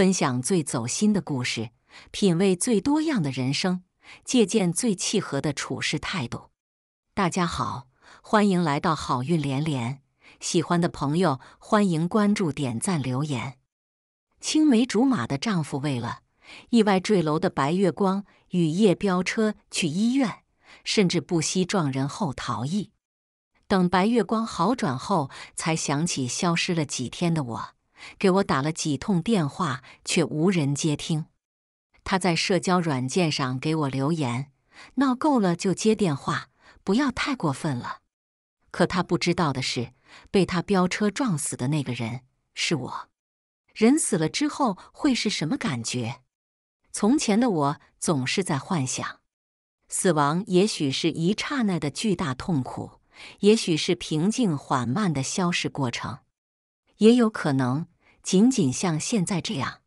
分享最走心的故事，品味最多样的人生，借鉴最契合的处事态度。大家好，欢迎来到好运连连。喜欢的朋友，欢迎关注、点赞、留言。青梅竹马的丈夫为了意外坠楼的白月光，雨夜飙车去医院，甚至不惜撞人后逃逸。等白月光好转后，才想起消失了几天的我。给我打了几通电话，却无人接听。他在社交软件上给我留言：“闹够了就接电话，不要太过分了。”可他不知道的是，被他飙车撞死的那个人是我。人死了之后会是什么感觉？从前的我总是在幻想：死亡也许是一刹那的巨大痛苦，也许是平静缓慢的消逝过程。也有可能，仅仅像现在这样，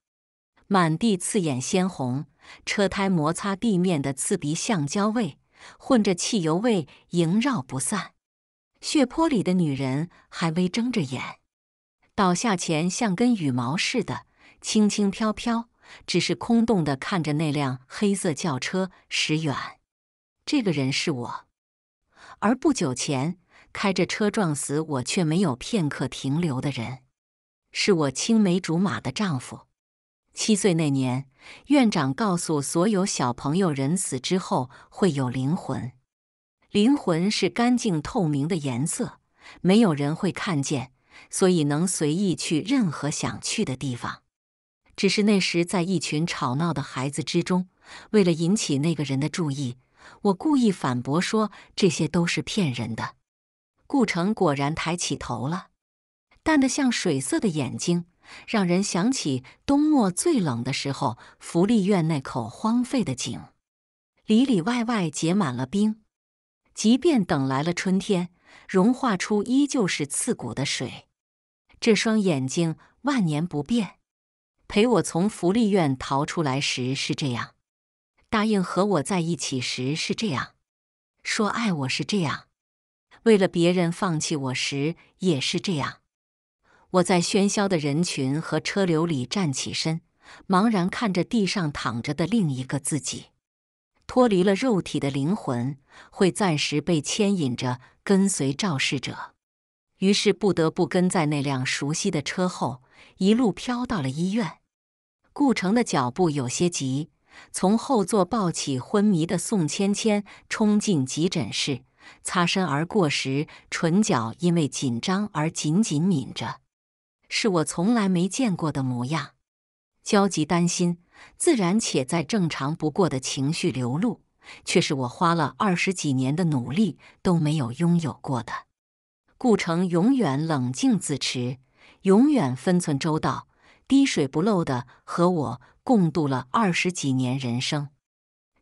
满地刺眼鲜红，车胎摩擦地面的刺鼻橡胶味，混着汽油味萦绕不散。血泊里的女人还微睁着眼，倒下前像根羽毛似的轻轻飘飘，只是空洞的看着那辆黑色轿车驶远。这个人是我，而不久前。开着车撞死我却没有片刻停留的人，是我青梅竹马的丈夫。七岁那年，院长告诉所有小朋友，人死之后会有灵魂，灵魂是干净透明的颜色，没有人会看见，所以能随意去任何想去的地方。只是那时在一群吵闹的孩子之中，为了引起那个人的注意，我故意反驳说这些都是骗人的。顾城果然抬起头了，淡得像水色的眼睛，让人想起冬末最冷的时候，福利院那口荒废的井，里里外外结满了冰。即便等来了春天，融化出依旧是刺骨的水。这双眼睛万年不变，陪我从福利院逃出来时是这样，答应和我在一起时是这样，说爱我是这样。为了别人放弃我时也是这样。我在喧嚣的人群和车流里站起身，茫然看着地上躺着的另一个自己。脱离了肉体的灵魂会暂时被牵引着跟随肇事者，于是不得不跟在那辆熟悉的车后，一路飘到了医院。顾城的脚步有些急，从后座抱起昏迷的宋芊芊，冲进急诊室。擦身而过时，唇角因为紧张而紧紧抿着，是我从来没见过的模样。焦急、担心，自然且再正常不过的情绪流露，却是我花了二十几年的努力都没有拥有过的。顾城永远冷静自持，永远分寸周到，滴水不漏的和我共度了二十几年人生。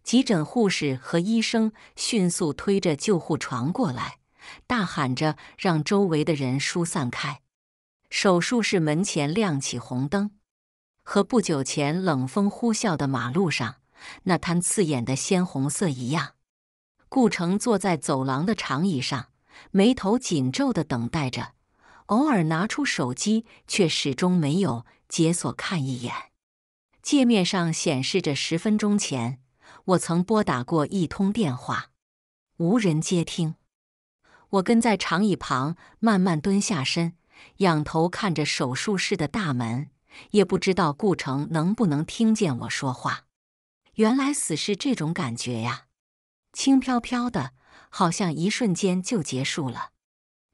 急诊护士和医生迅速推着救护床过来，大喊着让周围的人疏散开。手术室门前亮起红灯，和不久前冷风呼啸的马路上那滩刺眼的鲜红色一样。顾城坐在走廊的长椅上，眉头紧皱的等待着，偶尔拿出手机，却始终没有解锁看一眼。界面上显示着十分钟前。我曾拨打过一通电话，无人接听。我跟在长椅旁，慢慢蹲下身，仰头看着手术室的大门，也不知道顾城能不能听见我说话。原来死是这种感觉呀，轻飘飘的，好像一瞬间就结束了。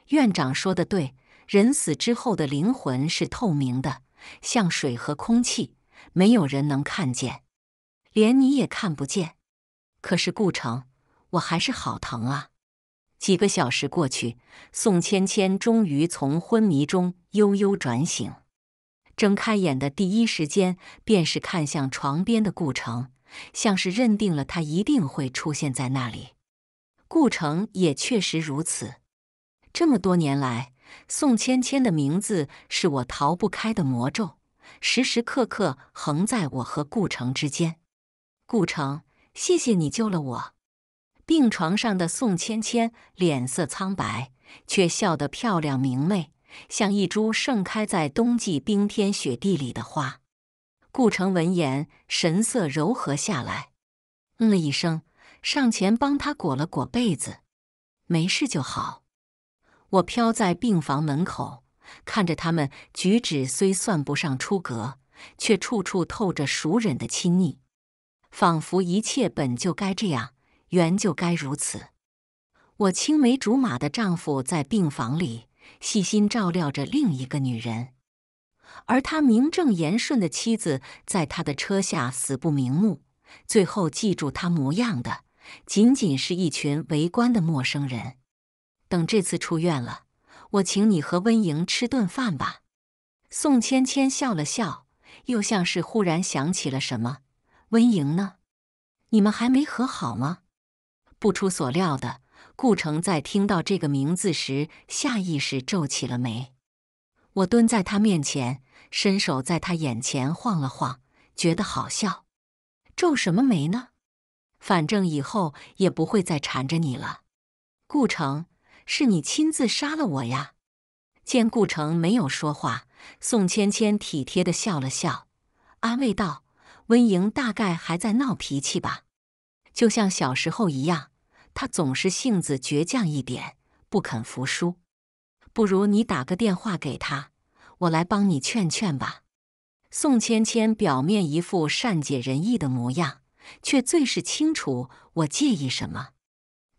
院长说的对，人死之后的灵魂是透明的，像水和空气，没有人能看见。连你也看不见，可是顾城，我还是好疼啊！几个小时过去，宋芊芊终于从昏迷中悠悠转醒，睁开眼的第一时间便是看向床边的顾城，像是认定了他一定会出现在那里。顾城也确实如此，这么多年来，宋芊芊的名字是我逃不开的魔咒，时时刻刻横在我和顾城之间。顾城，谢谢你救了我。病床上的宋芊芊脸色苍白，却笑得漂亮明媚，像一株盛开在冬季冰天雪地里的花。顾城闻言，神色柔和下来，嗯了一声，上前帮他裹了裹被子。没事就好。我飘在病房门口，看着他们举止虽算不上出格，却处处透着熟稔的亲昵。仿佛一切本就该这样，原就该如此。我青梅竹马的丈夫在病房里细心照料着另一个女人，而他名正言顺的妻子在他的车下死不瞑目。最后记住他模样的，仅仅是一群围观的陌生人。等这次出院了，我请你和温莹吃顿饭吧。宋芊芊笑了笑，又像是忽然想起了什么。温莹呢？你们还没和好吗？不出所料的，顾城在听到这个名字时，下意识皱起了眉。我蹲在他面前，伸手在他眼前晃了晃，觉得好笑。皱什么眉呢？反正以后也不会再缠着你了。顾城，是你亲自杀了我呀？见顾城没有说话，宋芊芊体贴的笑了笑，安慰道。温莹大概还在闹脾气吧，就像小时候一样，她总是性子倔强一点，不肯服输。不如你打个电话给她，我来帮你劝劝吧。宋芊芊表面一副善解人意的模样，却最是清楚我介意什么。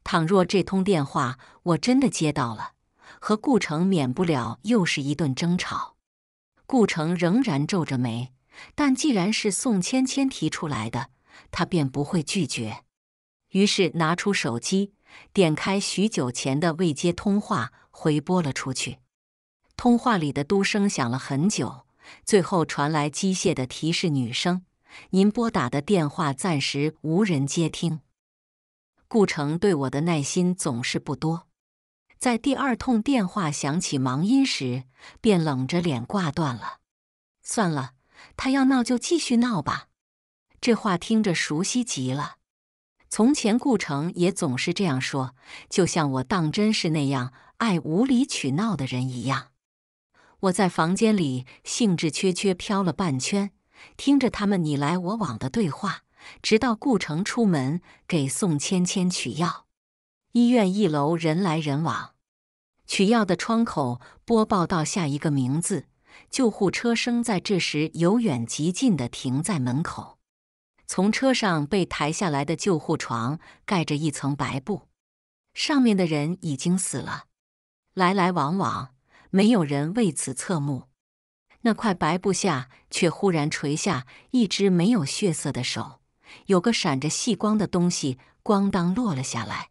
倘若这通电话我真的接到了，和顾城免不了又是一顿争吵。顾城仍然皱着眉。但既然是宋芊芊提出来的，他便不会拒绝。于是拿出手机，点开许久前的未接通话，回拨了出去。通话里的嘟声响了很久，最后传来机械的提示女声：“您拨打的电话暂时无人接听。”顾城对我的耐心总是不多，在第二通电话响起忙音时，便冷着脸挂断了。算了。他要闹就继续闹吧，这话听着熟悉极了。从前顾城也总是这样说，就像我当真是那样爱无理取闹的人一样。我在房间里兴致缺缺飘了半圈，听着他们你来我往的对话，直到顾城出门给宋芊芊取药。医院一楼人来人往，取药的窗口播报到下一个名字。救护车声在这时由远及近的停在门口，从车上被抬下来的救护床盖着一层白布，上面的人已经死了。来来往往没有人为此侧目，那块白布下却忽然垂下一只没有血色的手，有个闪着细光的东西咣当落了下来。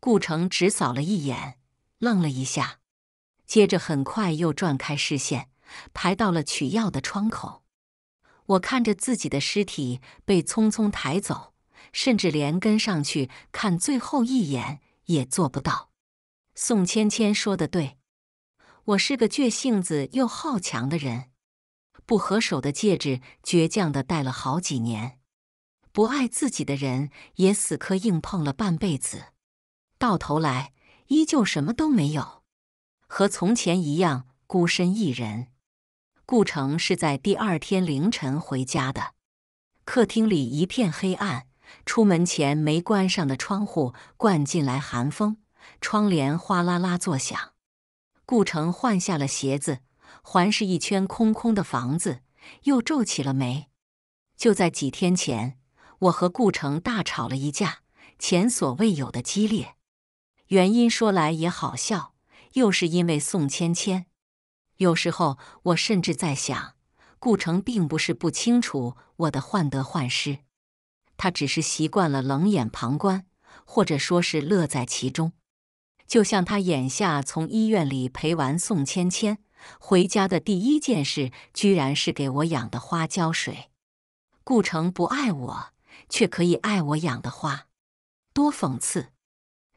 顾城只扫了一眼，愣了一下，接着很快又转开视线。抬到了取药的窗口，我看着自己的尸体被匆匆抬走，甚至连跟上去看最后一眼也做不到。宋芊芊说的对，我是个倔性子又好强的人，不合手的戒指倔强的戴了好几年，不爱自己的人也死磕硬碰了半辈子，到头来依旧什么都没有，和从前一样孤身一人。顾城是在第二天凌晨回家的。客厅里一片黑暗，出门前没关上的窗户灌进来寒风，窗帘哗啦啦作响。顾城换下了鞋子，环视一圈空空的房子，又皱起了眉。就在几天前，我和顾城大吵了一架，前所未有的激烈。原因说来也好笑，又是因为宋芊芊。有时候，我甚至在想，顾城并不是不清楚我的患得患失，他只是习惯了冷眼旁观，或者说是乐在其中。就像他眼下从医院里陪完宋芊芊回家的第一件事，居然是给我养的花浇水。顾城不爱我，却可以爱我养的花，多讽刺！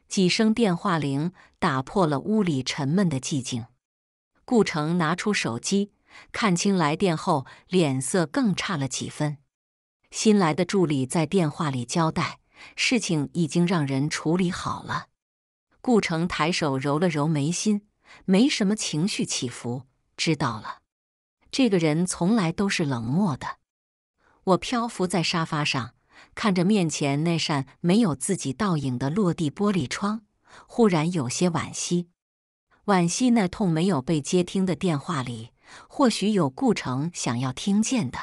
几声电话铃打破了屋里沉闷的寂静。顾城拿出手机，看清来电后，脸色更差了几分。新来的助理在电话里交代，事情已经让人处理好了。顾城抬手揉了揉眉心，没什么情绪起伏。知道了，这个人从来都是冷漠的。我漂浮在沙发上，看着面前那扇没有自己倒影的落地玻璃窗，忽然有些惋惜。惋惜，那通没有被接听的电话里，或许有顾城想要听见的。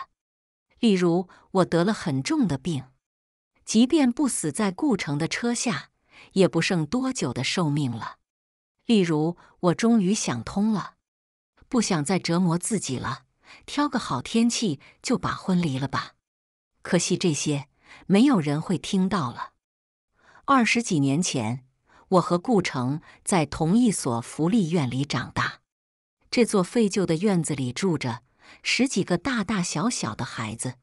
例如，我得了很重的病，即便不死在顾城的车下，也不剩多久的寿命了。例如，我终于想通了，不想再折磨自己了，挑个好天气就把婚离了吧。可惜这些，没有人会听到了。二十几年前。我和顾城在同一所福利院里长大。这座废旧的院子里住着十几个大大小小的孩子。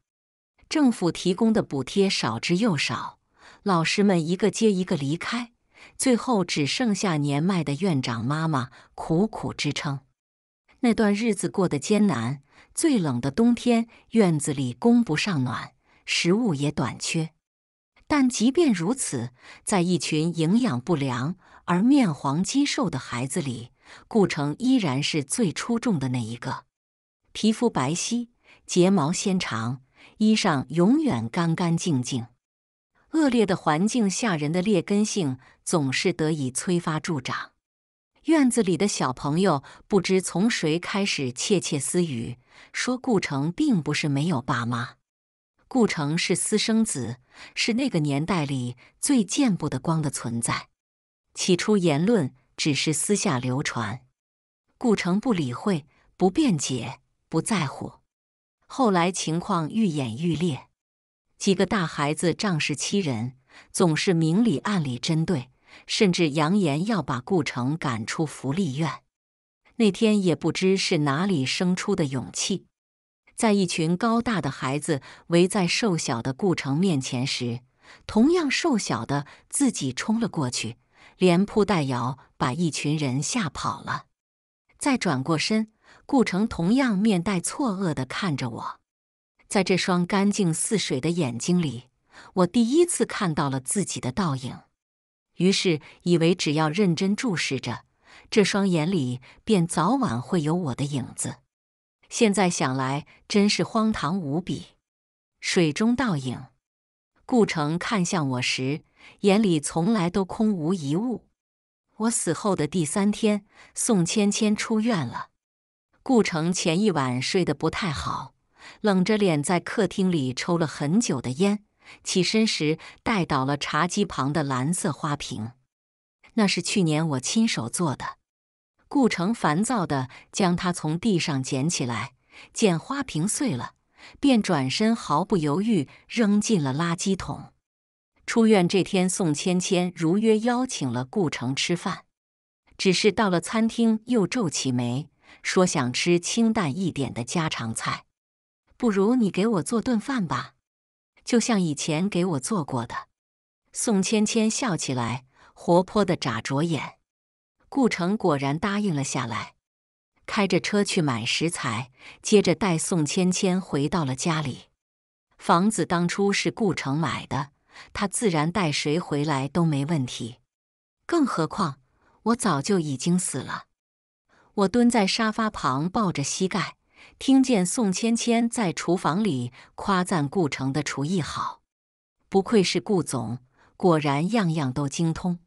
政府提供的补贴少之又少，老师们一个接一个离开，最后只剩下年迈的院长妈妈苦苦支撑。那段日子过得艰难，最冷的冬天，院子里供不上暖，食物也短缺。但即便如此，在一群营养不良而面黄肌瘦的孩子里，顾城依然是最出众的那一个。皮肤白皙，睫毛纤长，衣裳永远干干净净。恶劣的环境下，人的劣根性总是得以催发助长。院子里的小朋友不知从谁开始窃窃私语，说顾城并不是没有爸妈。顾城是私生子，是那个年代里最见不得光的存在。起初言论只是私下流传，顾城不理会、不辩解、不在乎。后来情况愈演愈烈，几个大孩子仗势欺人，总是明里暗里针对，甚至扬言要把顾城赶出福利院。那天也不知是哪里生出的勇气。在一群高大的孩子围在瘦小的顾城面前时，同样瘦小的自己冲了过去，连扑带摇，把一群人吓跑了。再转过身，顾城同样面带错愕地看着我，在这双干净似水的眼睛里，我第一次看到了自己的倒影。于是，以为只要认真注视着，这双眼里便早晚会有我的影子。现在想来，真是荒唐无比。水中倒影，顾城看向我时，眼里从来都空无一物。我死后的第三天，宋芊芊出院了。顾城前一晚睡得不太好，冷着脸在客厅里抽了很久的烟，起身时带倒了茶几旁的蓝色花瓶，那是去年我亲手做的。顾城烦躁地将它从地上捡起来，见花瓶碎了，便转身毫不犹豫扔进了垃圾桶。出院这天，宋芊芊如约邀请了顾城吃饭，只是到了餐厅又皱起眉，说想吃清淡一点的家常菜，不如你给我做顿饭吧，就像以前给我做过的。宋芊芊笑起来，活泼的眨着眼。顾城果然答应了下来，开着车去买食材，接着带宋芊芊回到了家里。房子当初是顾城买的，他自然带谁回来都没问题。更何况我早就已经死了。我蹲在沙发旁抱着膝盖，听见宋芊芊在厨房里夸赞顾城的厨艺好，不愧是顾总，果然样样都精通。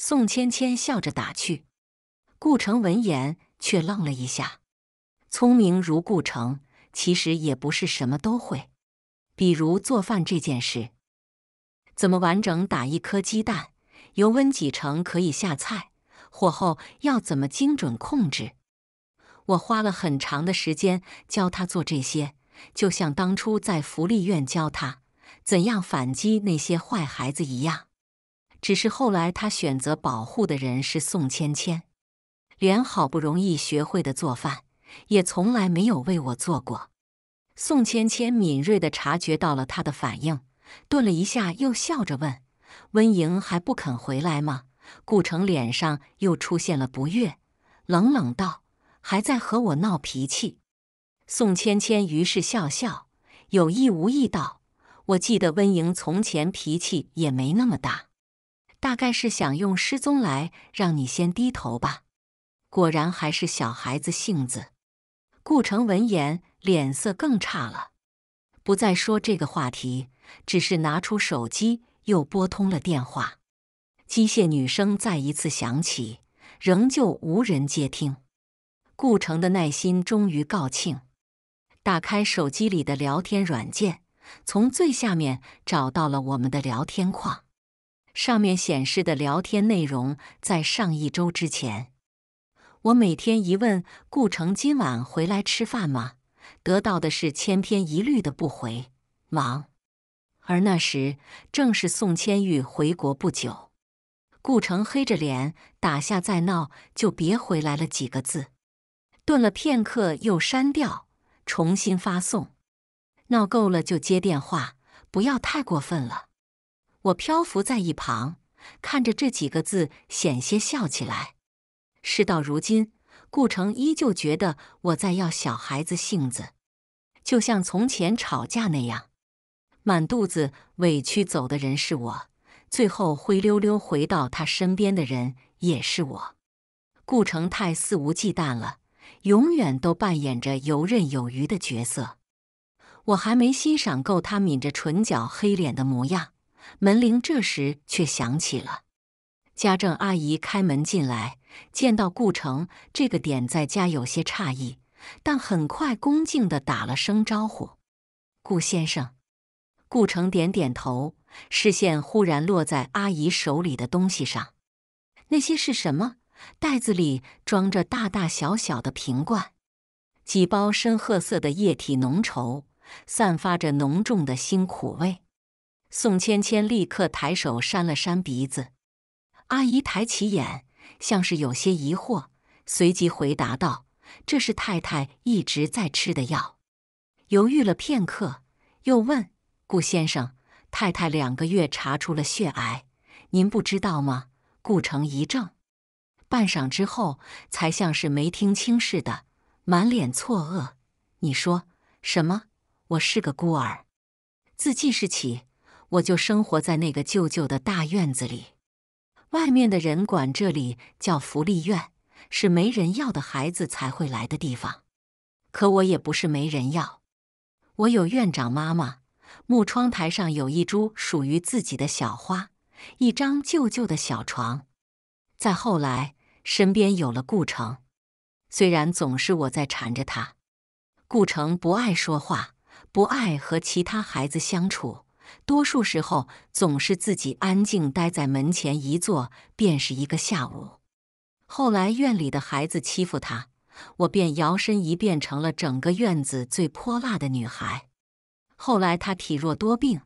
宋芊芊笑着打趣，顾城闻言却愣了一下。聪明如顾城，其实也不是什么都会，比如做饭这件事，怎么完整打一颗鸡蛋，油温几成可以下菜，火候要怎么精准控制？我花了很长的时间教他做这些，就像当初在福利院教他怎样反击那些坏孩子一样。只是后来，他选择保护的人是宋芊芊，连好不容易学会的做饭也从来没有为我做过。宋芊芊敏锐的察觉到了他的反应，顿了一下，又笑着问：“温莹还不肯回来吗？”顾城脸上又出现了不悦，冷冷道：“还在和我闹脾气。”宋芊芊于是笑笑，有意无意道：“我记得温莹从前脾气也没那么大。”大概是想用失踪来让你先低头吧。果然还是小孩子性子。顾城闻言脸色更差了，不再说这个话题，只是拿出手机又拨通了电话。机械女声再一次响起，仍旧无人接听。顾城的耐心终于告罄，打开手机里的聊天软件，从最下面找到了我们的聊天框。上面显示的聊天内容在上一周之前，我每天一问顾城今晚回来吃饭吗，得到的是千篇一律的不回，忙。而那时正是宋千玉回国不久，顾城黑着脸打下再闹就别回来了几个字，顿了片刻又删掉，重新发送。闹够了就接电话，不要太过分了。我漂浮在一旁，看着这几个字，险些笑起来。事到如今，顾城依旧觉得我在要小孩子性子，就像从前吵架那样，满肚子委屈走的人是我，最后灰溜溜回到他身边的人也是我。顾城太肆无忌惮了，永远都扮演着游刃有余的角色。我还没欣赏够他抿着唇角黑脸的模样。门铃这时却响起了，家政阿姨开门进来，见到顾城这个点在家有些诧异，但很快恭敬地打了声招呼：“顾先生。”顾城点点头，视线忽然落在阿姨手里的东西上，那些是什么？袋子里装着大大小小的瓶罐，几包深褐色的液体，浓稠，散发着浓重的辛苦味。宋芊芊立刻抬手扇了扇鼻子，阿姨抬起眼，像是有些疑惑，随即回答道：“这是太太一直在吃的药。”犹豫了片刻，又问：“顾先生，太太两个月查出了血癌，您不知道吗？”顾城一怔，半晌之后，才像是没听清似的，满脸错愕：“你说什么？我是个孤儿，自记事起。”我就生活在那个旧旧的大院子里，外面的人管这里叫福利院，是没人要的孩子才会来的地方。可我也不是没人要，我有院长妈妈，木窗台上有一株属于自己的小花，一张旧旧的小床。再后来，身边有了顾城，虽然总是我在缠着他，顾城不爱说话，不爱和其他孩子相处。多数时候总是自己安静待在门前一坐，便是一个下午。后来院里的孩子欺负她，我便摇身一变成了整个院子最泼辣的女孩。后来她体弱多病，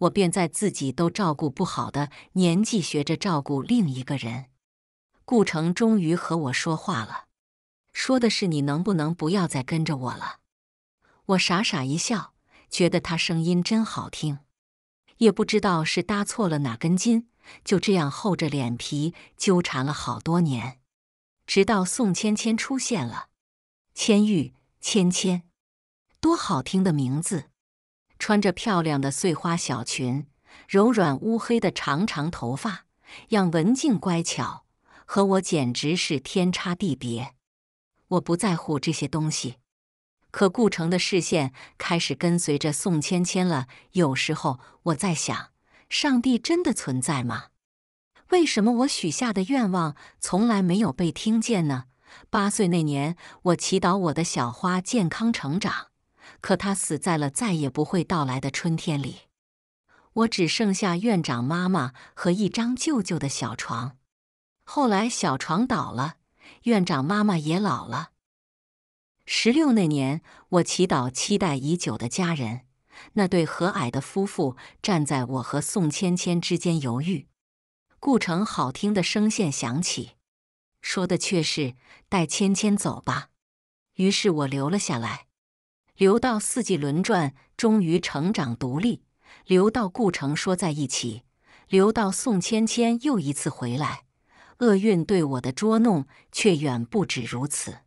我便在自己都照顾不好的年纪学着照顾另一个人。顾城终于和我说话了，说的是你能不能不要再跟着我了？我傻傻一笑，觉得他声音真好听。也不知道是搭错了哪根筋，就这样厚着脸皮纠缠了好多年，直到宋芊芊出现了。芊玉、芊芊，多好听的名字！穿着漂亮的碎花小裙，柔软乌黑的长长头发，样文静乖巧，和我简直是天差地别。我不在乎这些东西。可顾城的视线开始跟随着宋芊芊了。有时候我在想，上帝真的存在吗？为什么我许下的愿望从来没有被听见呢？八岁那年，我祈祷我的小花健康成长，可它死在了再也不会到来的春天里。我只剩下院长妈妈和一张舅舅的小床。后来小床倒了，院长妈妈也老了。十六那年，我祈祷期待已久的家人。那对和蔼的夫妇站在我和宋芊芊之间犹豫。顾城好听的声线响起，说的却是“带芊芊走吧”。于是我留了下来，留到四季轮转，终于成长独立，留到顾城说在一起，留到宋芊芊又一次回来。厄运对我的捉弄却远不止如此。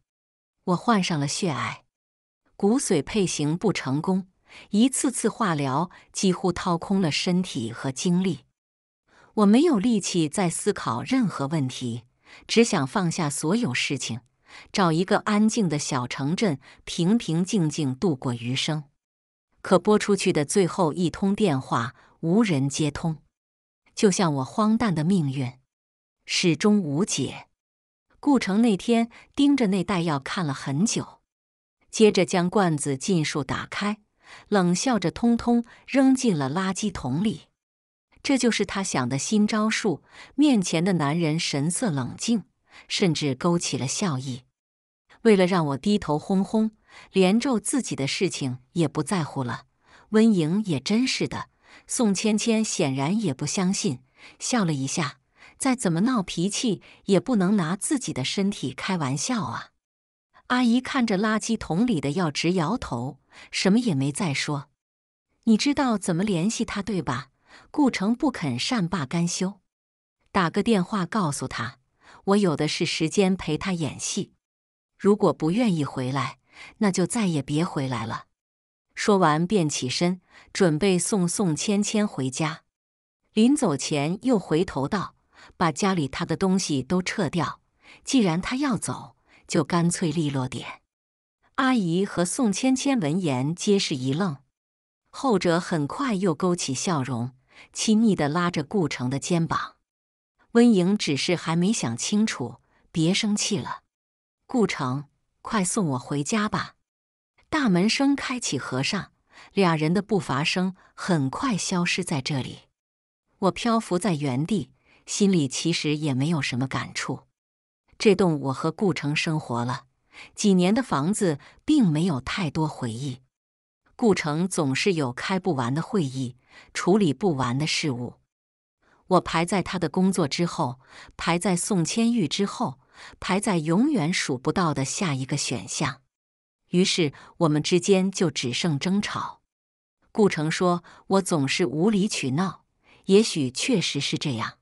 我患上了血癌，骨髓配型不成功，一次次化疗几乎掏空了身体和精力。我没有力气再思考任何问题，只想放下所有事情，找一个安静的小城镇，平平静静度过余生。可拨出去的最后一通电话无人接通，就像我荒诞的命运，始终无解。顾城那天盯着那袋药看了很久，接着将罐子尽数打开，冷笑着通通扔进了垃圾桶里。这就是他想的新招数。面前的男人神色冷静，甚至勾起了笑意。为了让我低头，轰轰连咒自己的事情也不在乎了。温莹也真是的。宋芊芊显然也不相信，笑了一下。再怎么闹脾气，也不能拿自己的身体开玩笑啊！阿姨看着垃圾桶里的药，直摇头，什么也没再说。你知道怎么联系他，对吧？顾城不肯善罢甘休，打个电话告诉他，我有的是时间陪他演戏。如果不愿意回来，那就再也别回来了。说完便起身准备送宋芊芊回家，临走前又回头道。把家里他的东西都撤掉。既然他要走，就干脆利落点。阿姨和宋芊芊闻言皆是一愣，后者很快又勾起笑容，亲昵的拉着顾城的肩膀。温莹只是还没想清楚，别生气了。顾城，快送我回家吧。大门声开启合上，俩人的步伐声很快消失在这里。我漂浮在原地。心里其实也没有什么感触。这栋我和顾城生活了几年的房子，并没有太多回忆。顾城总是有开不完的会议，处理不完的事物。我排在他的工作之后，排在宋千玉之后，排在永远数不到的下一个选项。于是我们之间就只剩争吵。顾城说我总是无理取闹，也许确实是这样。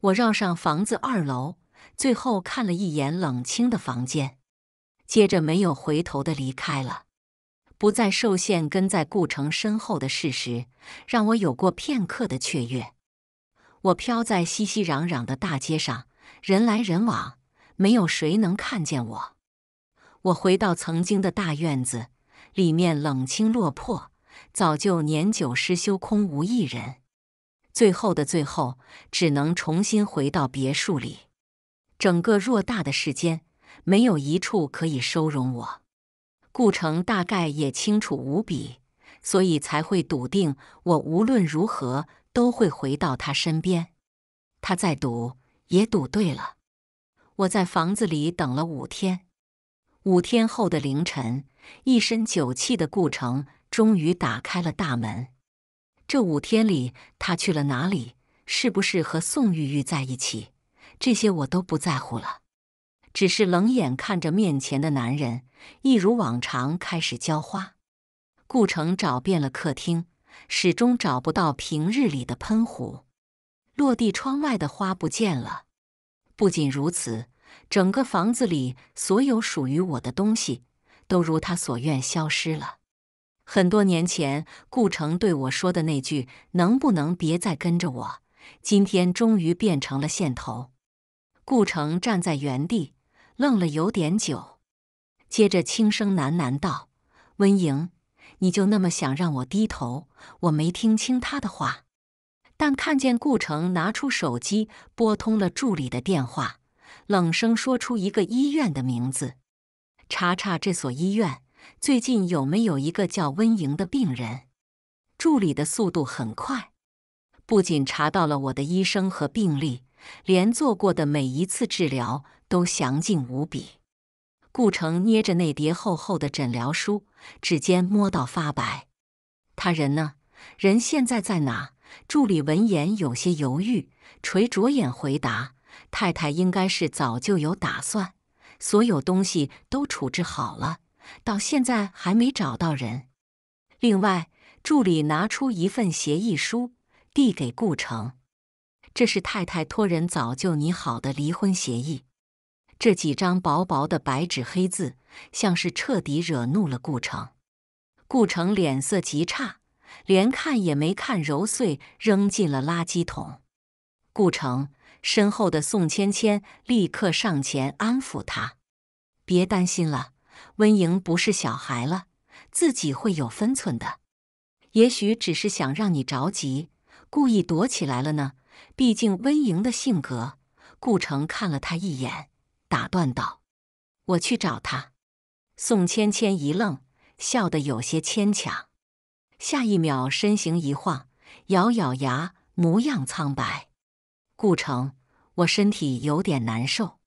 我绕上房子二楼，最后看了一眼冷清的房间，接着没有回头的离开了。不再受限跟在顾城身后的事实，让我有过片刻的雀跃。我飘在熙熙攘攘的大街上，人来人往，没有谁能看见我。我回到曾经的大院子，里面冷清落魄，早就年久失修，空无一人。最后的最后，只能重新回到别墅里。整个偌大的世间，没有一处可以收容我。顾城大概也清楚无比，所以才会笃定我无论如何都会回到他身边。他再赌，也赌对了。我在房子里等了五天，五天后的凌晨，一身酒气的顾城终于打开了大门。这五天里，他去了哪里？是不是和宋玉玉在一起？这些我都不在乎了，只是冷眼看着面前的男人，一如往常开始浇花。顾城找遍了客厅，始终找不到平日里的喷壶。落地窗外的花不见了。不仅如此，整个房子里所有属于我的东西，都如他所愿消失了。很多年前，顾城对我说的那句“能不能别再跟着我”，今天终于变成了线头。顾城站在原地愣了有点久，接着轻声喃喃道：“温莹，你就那么想让我低头？”我没听清他的话，但看见顾城拿出手机，拨通了助理的电话，冷声说出一个医院的名字：“查查这所医院。”最近有没有一个叫温莹的病人？助理的速度很快，不仅查到了我的医生和病历，连做过的每一次治疗都详尽无比。顾城捏着那叠厚厚的诊疗书，指尖摸到发白。他人呢？人现在在哪？助理闻言有些犹豫，垂着眼回答：“太太应该是早就有打算，所有东西都处置好了。”到现在还没找到人。另外，助理拿出一份协议书，递给顾城。这是太太托人早就拟好的离婚协议。这几张薄薄的白纸黑字，像是彻底惹怒了顾城。顾城脸色极差，连看也没看，揉碎扔进了垃圾桶。顾城身后的宋芊芊立刻上前安抚他：“别担心了。”温莹不是小孩了，自己会有分寸的。也许只是想让你着急，故意躲起来了呢。毕竟温莹的性格。顾城看了他一眼，打断道：“我去找她。”宋芊芊一愣，笑得有些牵强。下一秒，身形一晃，咬咬牙，模样苍白。顾城，我身体有点难受，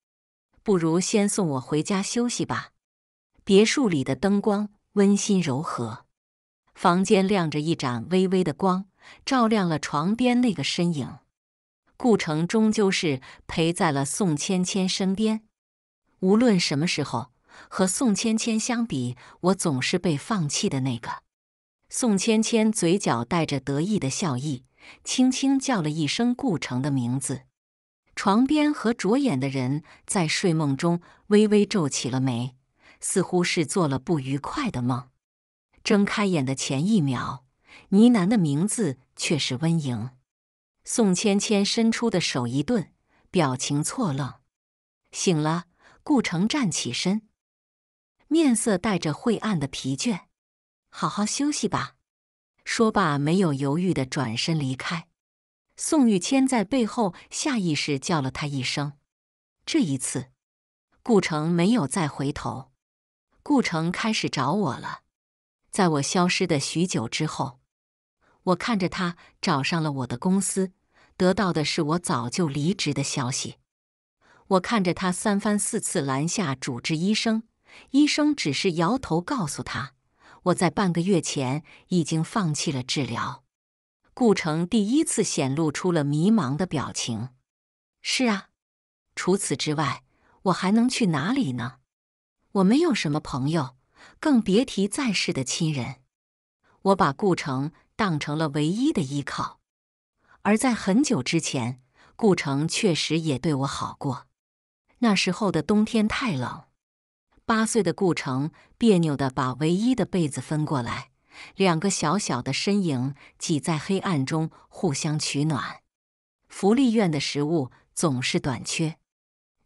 不如先送我回家休息吧。别墅里的灯光温馨柔和，房间亮着一盏微微的光，照亮了床边那个身影。顾城终究是陪在了宋芊芊身边。无论什么时候，和宋芊芊相比，我总是被放弃的那个。宋芊芊嘴角带着得意的笑意，轻轻叫了一声顾城的名字。床边和着眼的人在睡梦中微微皱起了眉。似乎是做了不愉快的梦，睁开眼的前一秒，呢喃的名字却是温莹。宋芊芊伸出的手一顿，表情错愣。醒了，顾城站起身，面色带着晦暗的疲倦。好好休息吧。说罢，没有犹豫的转身离开。宋玉谦在背后下意识叫了他一声。这一次，顾城没有再回头。顾城开始找我了，在我消失的许久之后，我看着他找上了我的公司，得到的是我早就离职的消息。我看着他三番四次拦下主治医生，医生只是摇头，告诉他我在半个月前已经放弃了治疗。顾城第一次显露出了迷茫的表情。是啊，除此之外，我还能去哪里呢？我没有什么朋友，更别提在世的亲人。我把顾城当成了唯一的依靠，而在很久之前，顾城确实也对我好过。那时候的冬天太冷，八岁的顾城别扭的把唯一的被子分过来，两个小小的身影挤在黑暗中互相取暖。福利院的食物总是短缺，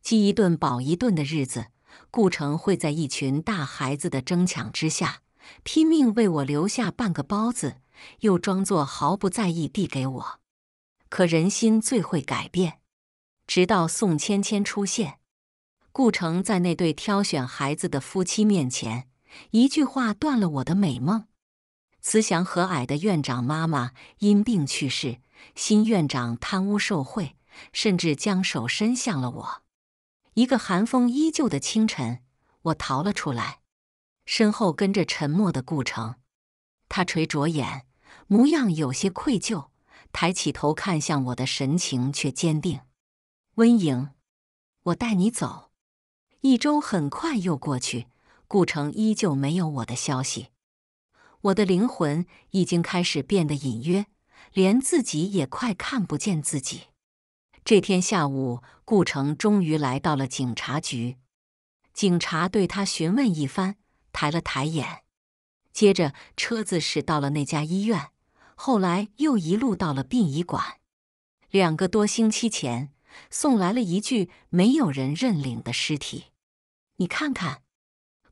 饥一顿饱一顿的日子。顾城会在一群大孩子的争抢之下，拼命为我留下半个包子，又装作毫不在意递给我。可人心最会改变，直到宋芊芊出现，顾城在那对挑选孩子的夫妻面前，一句话断了我的美梦。慈祥和蔼的院长妈妈因病去世，新院长贪污受贿，甚至将手伸向了我。一个寒风依旧的清晨，我逃了出来，身后跟着沉默的顾城。他垂着眼，模样有些愧疚，抬起头看向我的神情却坚定。温莹，我带你走。一周很快又过去，顾城依旧没有我的消息。我的灵魂已经开始变得隐约，连自己也快看不见自己。这天下午，顾城终于来到了警察局。警察对他询问一番，抬了抬眼，接着车子驶到了那家医院，后来又一路到了殡仪馆。两个多星期前，送来了一具没有人认领的尸体。你看看，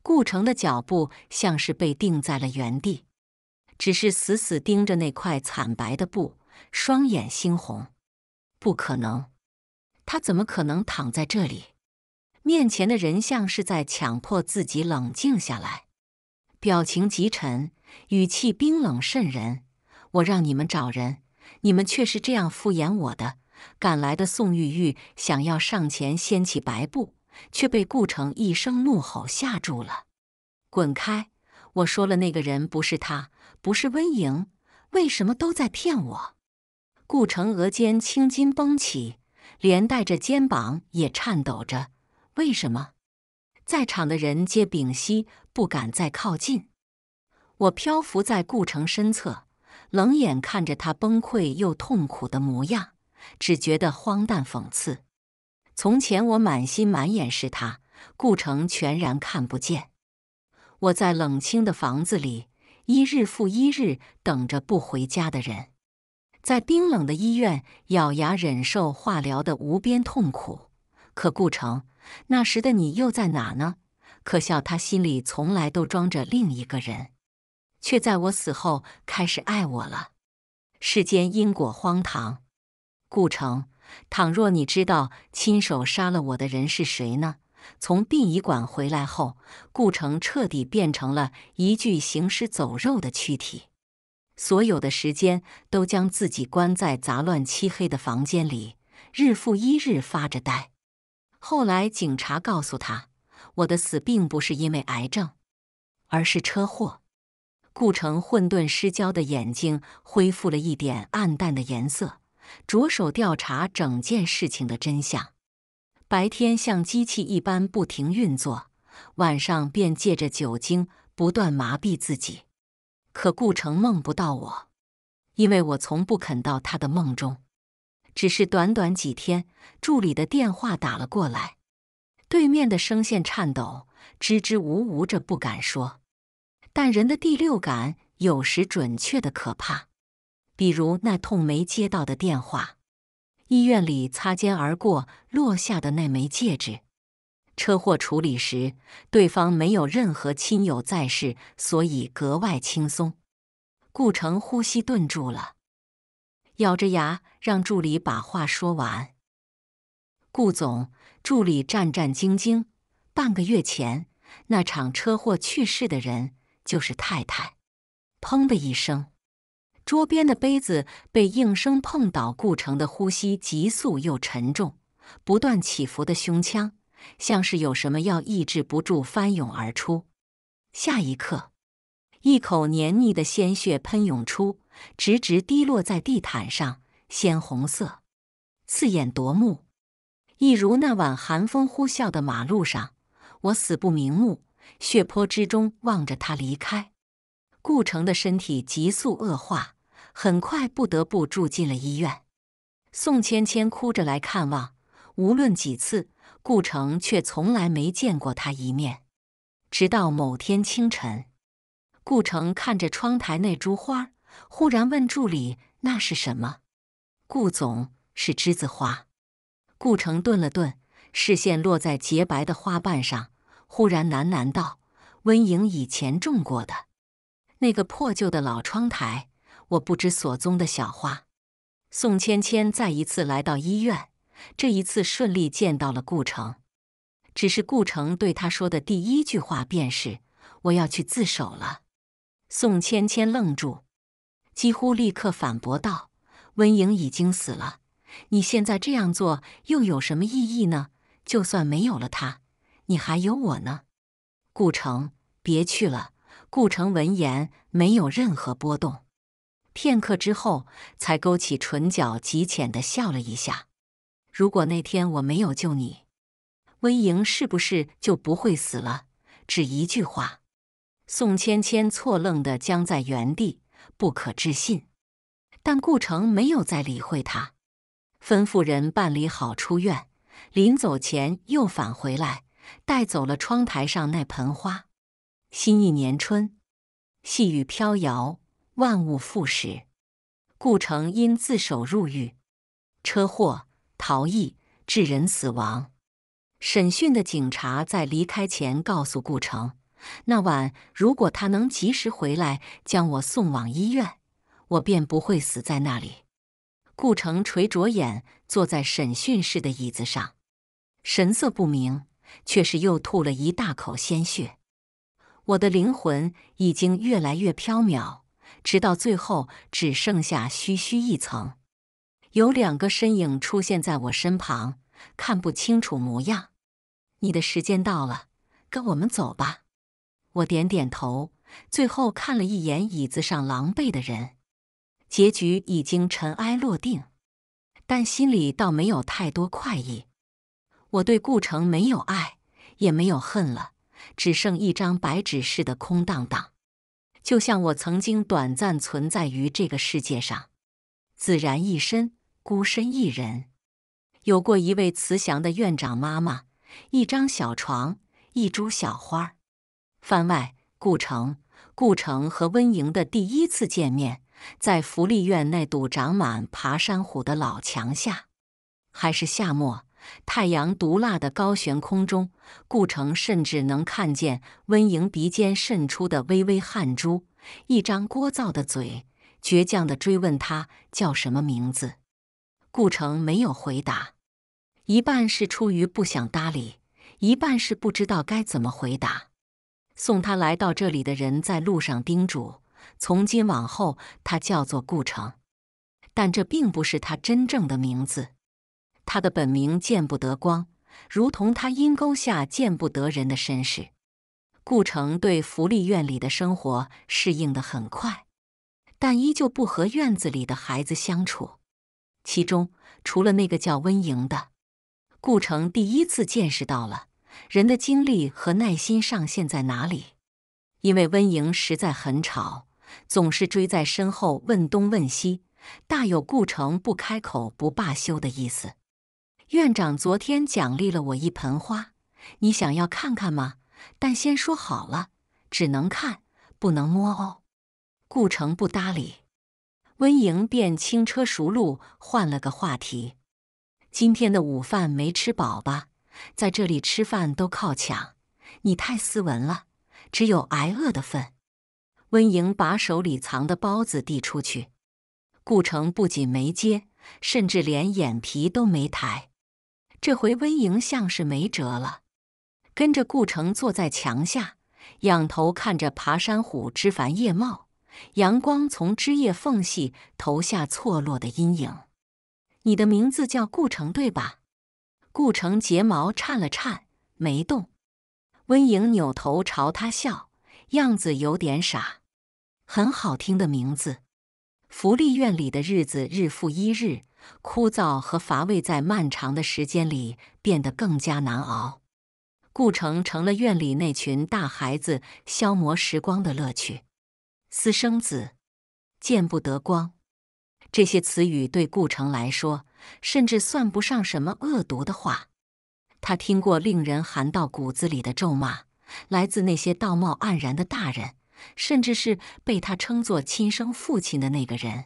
顾城的脚步像是被定在了原地，只是死死盯着那块惨白的布，双眼猩红。不可能，他怎么可能躺在这里？面前的人像是在强迫自己冷静下来，表情极沉，语气冰冷渗人。我让你们找人，你们却是这样敷衍我的。赶来的宋玉玉想要上前掀起白布，却被顾城一声怒吼吓住了：“滚开！我说了，那个人不是他，不是温莹，为什么都在骗我？”顾城额间青筋绷起，连带着肩膀也颤抖着。为什么？在场的人皆屏息，不敢再靠近。我漂浮在顾城身侧，冷眼看着他崩溃又痛苦的模样，只觉得荒诞讽刺。从前我满心满眼是他，顾城全然看不见。我在冷清的房子里，一日复一日等着不回家的人。在冰冷的医院，咬牙忍受化疗的无边痛苦。可顾城，那时的你又在哪呢？可笑，他心里从来都装着另一个人，却在我死后开始爱我了。世间因果荒唐。顾城，倘若你知道亲手杀了我的人是谁呢？从殡仪馆回来后，顾城彻底变成了一具行尸走肉的躯体。所有的时间都将自己关在杂乱漆黑的房间里，日复一日发着呆。后来警察告诉他：“我的死并不是因为癌症，而是车祸。”顾城混沌失焦的眼睛恢复了一点暗淡的颜色，着手调查整件事情的真相。白天像机器一般不停运作，晚上便借着酒精不断麻痹自己。可顾城梦不到我，因为我从不肯到他的梦中。只是短短几天，助理的电话打了过来，对面的声线颤抖，支支吾吾着不敢说。但人的第六感有时准确的可怕，比如那通没接到的电话，医院里擦肩而过落下的那枚戒指。车祸处理时，对方没有任何亲友在世，所以格外轻松。顾城呼吸顿住了，咬着牙让助理把话说完。顾总，助理战战兢兢。半个月前那场车祸去世的人就是太太。砰的一声，桌边的杯子被应声碰倒。顾城的呼吸急促又沉重，不断起伏的胸腔。像是有什么要抑制不住翻涌而出，下一刻，一口黏腻的鲜血喷涌出，直直滴落在地毯上，鲜红色，刺眼夺目，一如那晚寒风呼啸的马路上，我死不瞑目，血泊之中望着他离开。顾城的身体急速恶化，很快不得不住进了医院。宋芊芊哭着来看望，无论几次。顾城却从来没见过他一面，直到某天清晨，顾城看着窗台那株花，忽然问助理：“那是什么？”“顾总，是栀子花。”顾城顿了顿，视线落在洁白的花瓣上，忽然喃喃道：“温莹以前种过的那个破旧的老窗台，我不知所踪的小花。”宋芊芊再一次来到医院。这一次顺利见到了顾城，只是顾城对他说的第一句话便是：“我要去自首了。”宋芊芊愣住，几乎立刻反驳道：“温莹已经死了，你现在这样做又有什么意义呢？就算没有了他，你还有我呢。”顾城，别去了。顾城闻言没有任何波动，片刻之后才勾起唇角极浅的笑了一下。如果那天我没有救你，温莹是不是就不会死了？只一句话，宋芊芊错愣的僵在原地，不可置信。但顾城没有再理会他，吩咐人办理好出院。临走前又返回来，带走了窗台上那盆花。新一年春，细雨飘摇，万物复始。顾城因自首入狱，车祸。逃逸致人死亡。审讯的警察在离开前告诉顾城：“那晚如果他能及时回来，将我送往医院，我便不会死在那里。”顾城垂着眼，坐在审讯室的椅子上，神色不明，却是又吐了一大口鲜血。我的灵魂已经越来越飘渺，直到最后只剩下虚虚一层。有两个身影出现在我身旁，看不清楚模样。你的时间到了，跟我们走吧。我点点头，最后看了一眼椅子上狼狈的人。结局已经尘埃落定，但心里倒没有太多快意。我对顾城没有爱，也没有恨了，只剩一张白纸似的空荡荡，就像我曾经短暂存在于这个世界上，孑然一身。孤身一人，有过一位慈祥的院长妈妈，一张小床，一株小花。番外：顾城，顾城和温莹的第一次见面，在福利院那堵长满爬山虎的老墙下，还是夏末，太阳毒辣的高悬空中，顾城甚至能看见温莹鼻尖渗出的微微汗珠，一张聒噪的嘴，倔强的追问他叫什么名字。顾城没有回答，一半是出于不想搭理，一半是不知道该怎么回答。送他来到这里的人在路上叮嘱：从今往后，他叫做顾城，但这并不是他真正的名字。他的本名见不得光，如同他阴沟下见不得人的身世。顾城对福利院里的生活适应的很快，但依旧不和院子里的孩子相处。其中除了那个叫温莹的，顾城第一次见识到了人的精力和耐心上限在哪里。因为温莹实在很吵，总是追在身后问东问西，大有顾城不开口不罢休的意思。院长昨天奖励了我一盆花，你想要看看吗？但先说好了，只能看不能摸哦。顾城不搭理。温莹便轻车熟路，换了个话题：“今天的午饭没吃饱吧？在这里吃饭都靠抢，你太斯文了，只有挨饿的份。”温莹把手里藏的包子递出去，顾城不仅没接，甚至连眼皮都没抬。这回温莹像是没辙了，跟着顾城坐在墙下，仰头看着爬山虎枝繁叶茂。阳光从枝叶缝隙投下错落的阴影。你的名字叫顾城，对吧？顾城睫毛颤了颤，没动。温莹扭头朝他笑，样子有点傻。很好听的名字。福利院里的日子日复一日，枯燥和乏味在漫长的时间里变得更加难熬。顾城成了院里那群大孩子消磨时光的乐趣。私生子，见不得光，这些词语对顾城来说，甚至算不上什么恶毒的话。他听过令人寒到骨子里的咒骂，来自那些道貌岸然的大人，甚至是被他称作亲生父亲的那个人。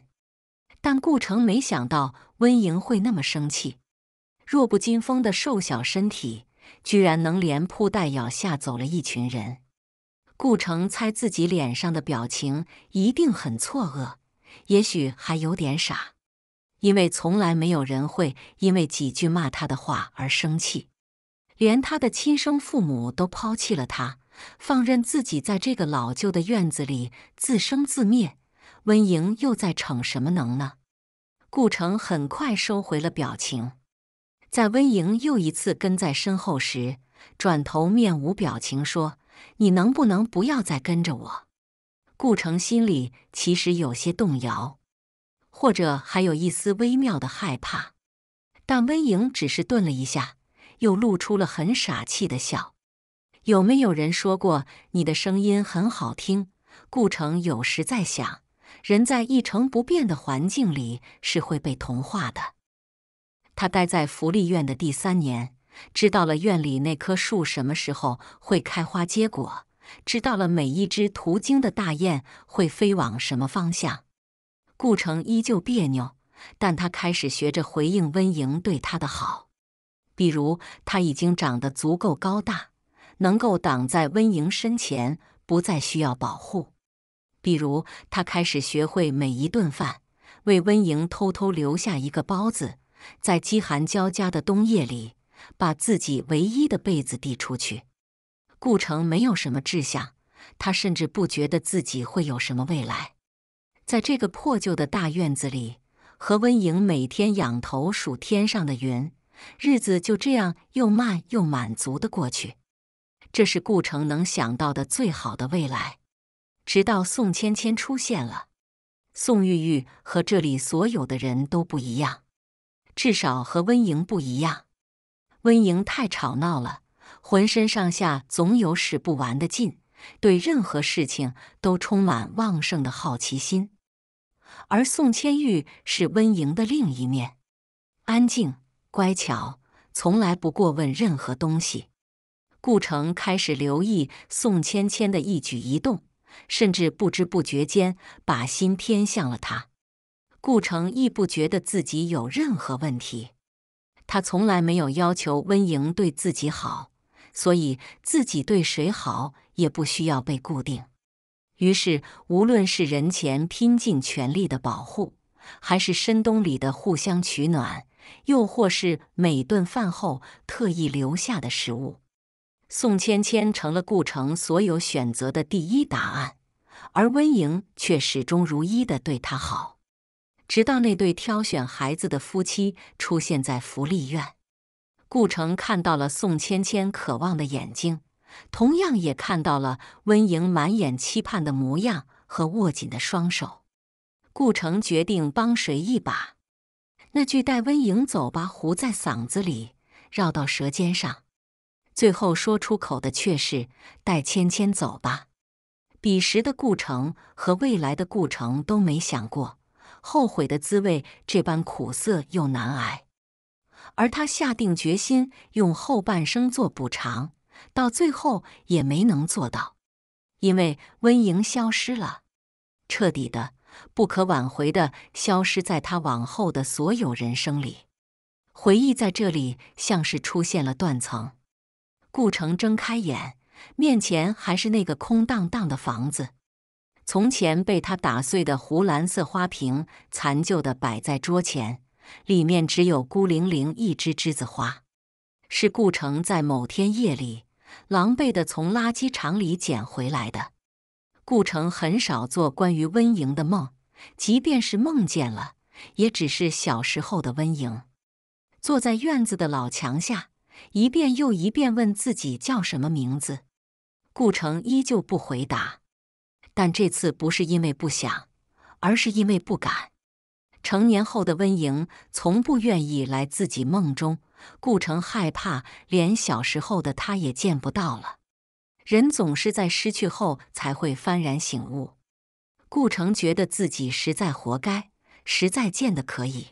但顾城没想到温莹会那么生气，弱不禁风的瘦小身体，居然能连扑带咬吓走了一群人。顾城猜自己脸上的表情一定很错愕，也许还有点傻，因为从来没有人会因为几句骂他的话而生气，连他的亲生父母都抛弃了他，放任自己在这个老旧的院子里自生自灭。温莹又在逞什么能呢？顾城很快收回了表情，在温莹又一次跟在身后时，转头面无表情说。你能不能不要再跟着我？顾城心里其实有些动摇，或者还有一丝微妙的害怕。但温莹只是顿了一下，又露出了很傻气的笑。有没有人说过你的声音很好听？顾城有时在想，人在一成不变的环境里是会被同化的。他待在福利院的第三年。知道了院里那棵树什么时候会开花结果，知道了每一只途经的大雁会飞往什么方向。顾城依旧别扭，但他开始学着回应温莹对他的好，比如他已经长得足够高大，能够挡在温莹身前，不再需要保护；比如他开始学会每一顿饭为温莹偷偷留下一个包子，在饥寒交加的冬夜里。把自己唯一的被子递出去。顾城没有什么志向，他甚至不觉得自己会有什么未来。在这个破旧的大院子里，何温莹每天仰头数天上的云，日子就这样又慢又满足的过去。这是顾城能想到的最好的未来。直到宋芊芊出现了，宋玉玉和这里所有的人都不一样，至少和温莹不一样。温莹太吵闹了，浑身上下总有使不完的劲，对任何事情都充满旺盛的好奇心。而宋千玉是温莹的另一面，安静、乖巧，从来不过问任何东西。顾城开始留意宋芊芊的一举一动，甚至不知不觉间把心偏向了她。顾城亦不觉得自己有任何问题。他从来没有要求温莹对自己好，所以自己对谁好也不需要被固定。于是，无论是人前拼尽全力的保护，还是深冬里的互相取暖，又或是每顿饭后特意留下的食物，宋芊芊成了顾城所有选择的第一答案，而温莹却始终如一的对他好。直到那对挑选孩子的夫妻出现在福利院，顾城看到了宋芊芊渴望的眼睛，同样也看到了温莹满眼期盼的模样和握紧的双手。顾城决定帮谁一把？那句“带温莹走吧”糊在嗓子里，绕到舌尖上，最后说出口的却是“带芊芊走吧”。彼时的顾城和未来的顾城都没想过。后悔的滋味这般苦涩又难挨，而他下定决心用后半生做补偿，到最后也没能做到，因为温莹消失了，彻底的、不可挽回的消失在他往后的所有人生里。回忆在这里像是出现了断层。顾城睁开眼，面前还是那个空荡荡的房子。从前被他打碎的湖蓝色花瓶，残旧的摆在桌前，里面只有孤零零一支栀子花，是顾城在某天夜里狼狈的从垃圾场里捡回来的。顾城很少做关于温莹的梦，即便是梦见了，也只是小时候的温莹，坐在院子的老墙下，一遍又一遍问自己叫什么名字，顾城依旧不回答。但这次不是因为不想，而是因为不敢。成年后的温莹从不愿意来自己梦中，顾城害怕连小时候的他也见不到了。人总是在失去后才会幡然醒悟。顾城觉得自己实在活该，实在贱的可以，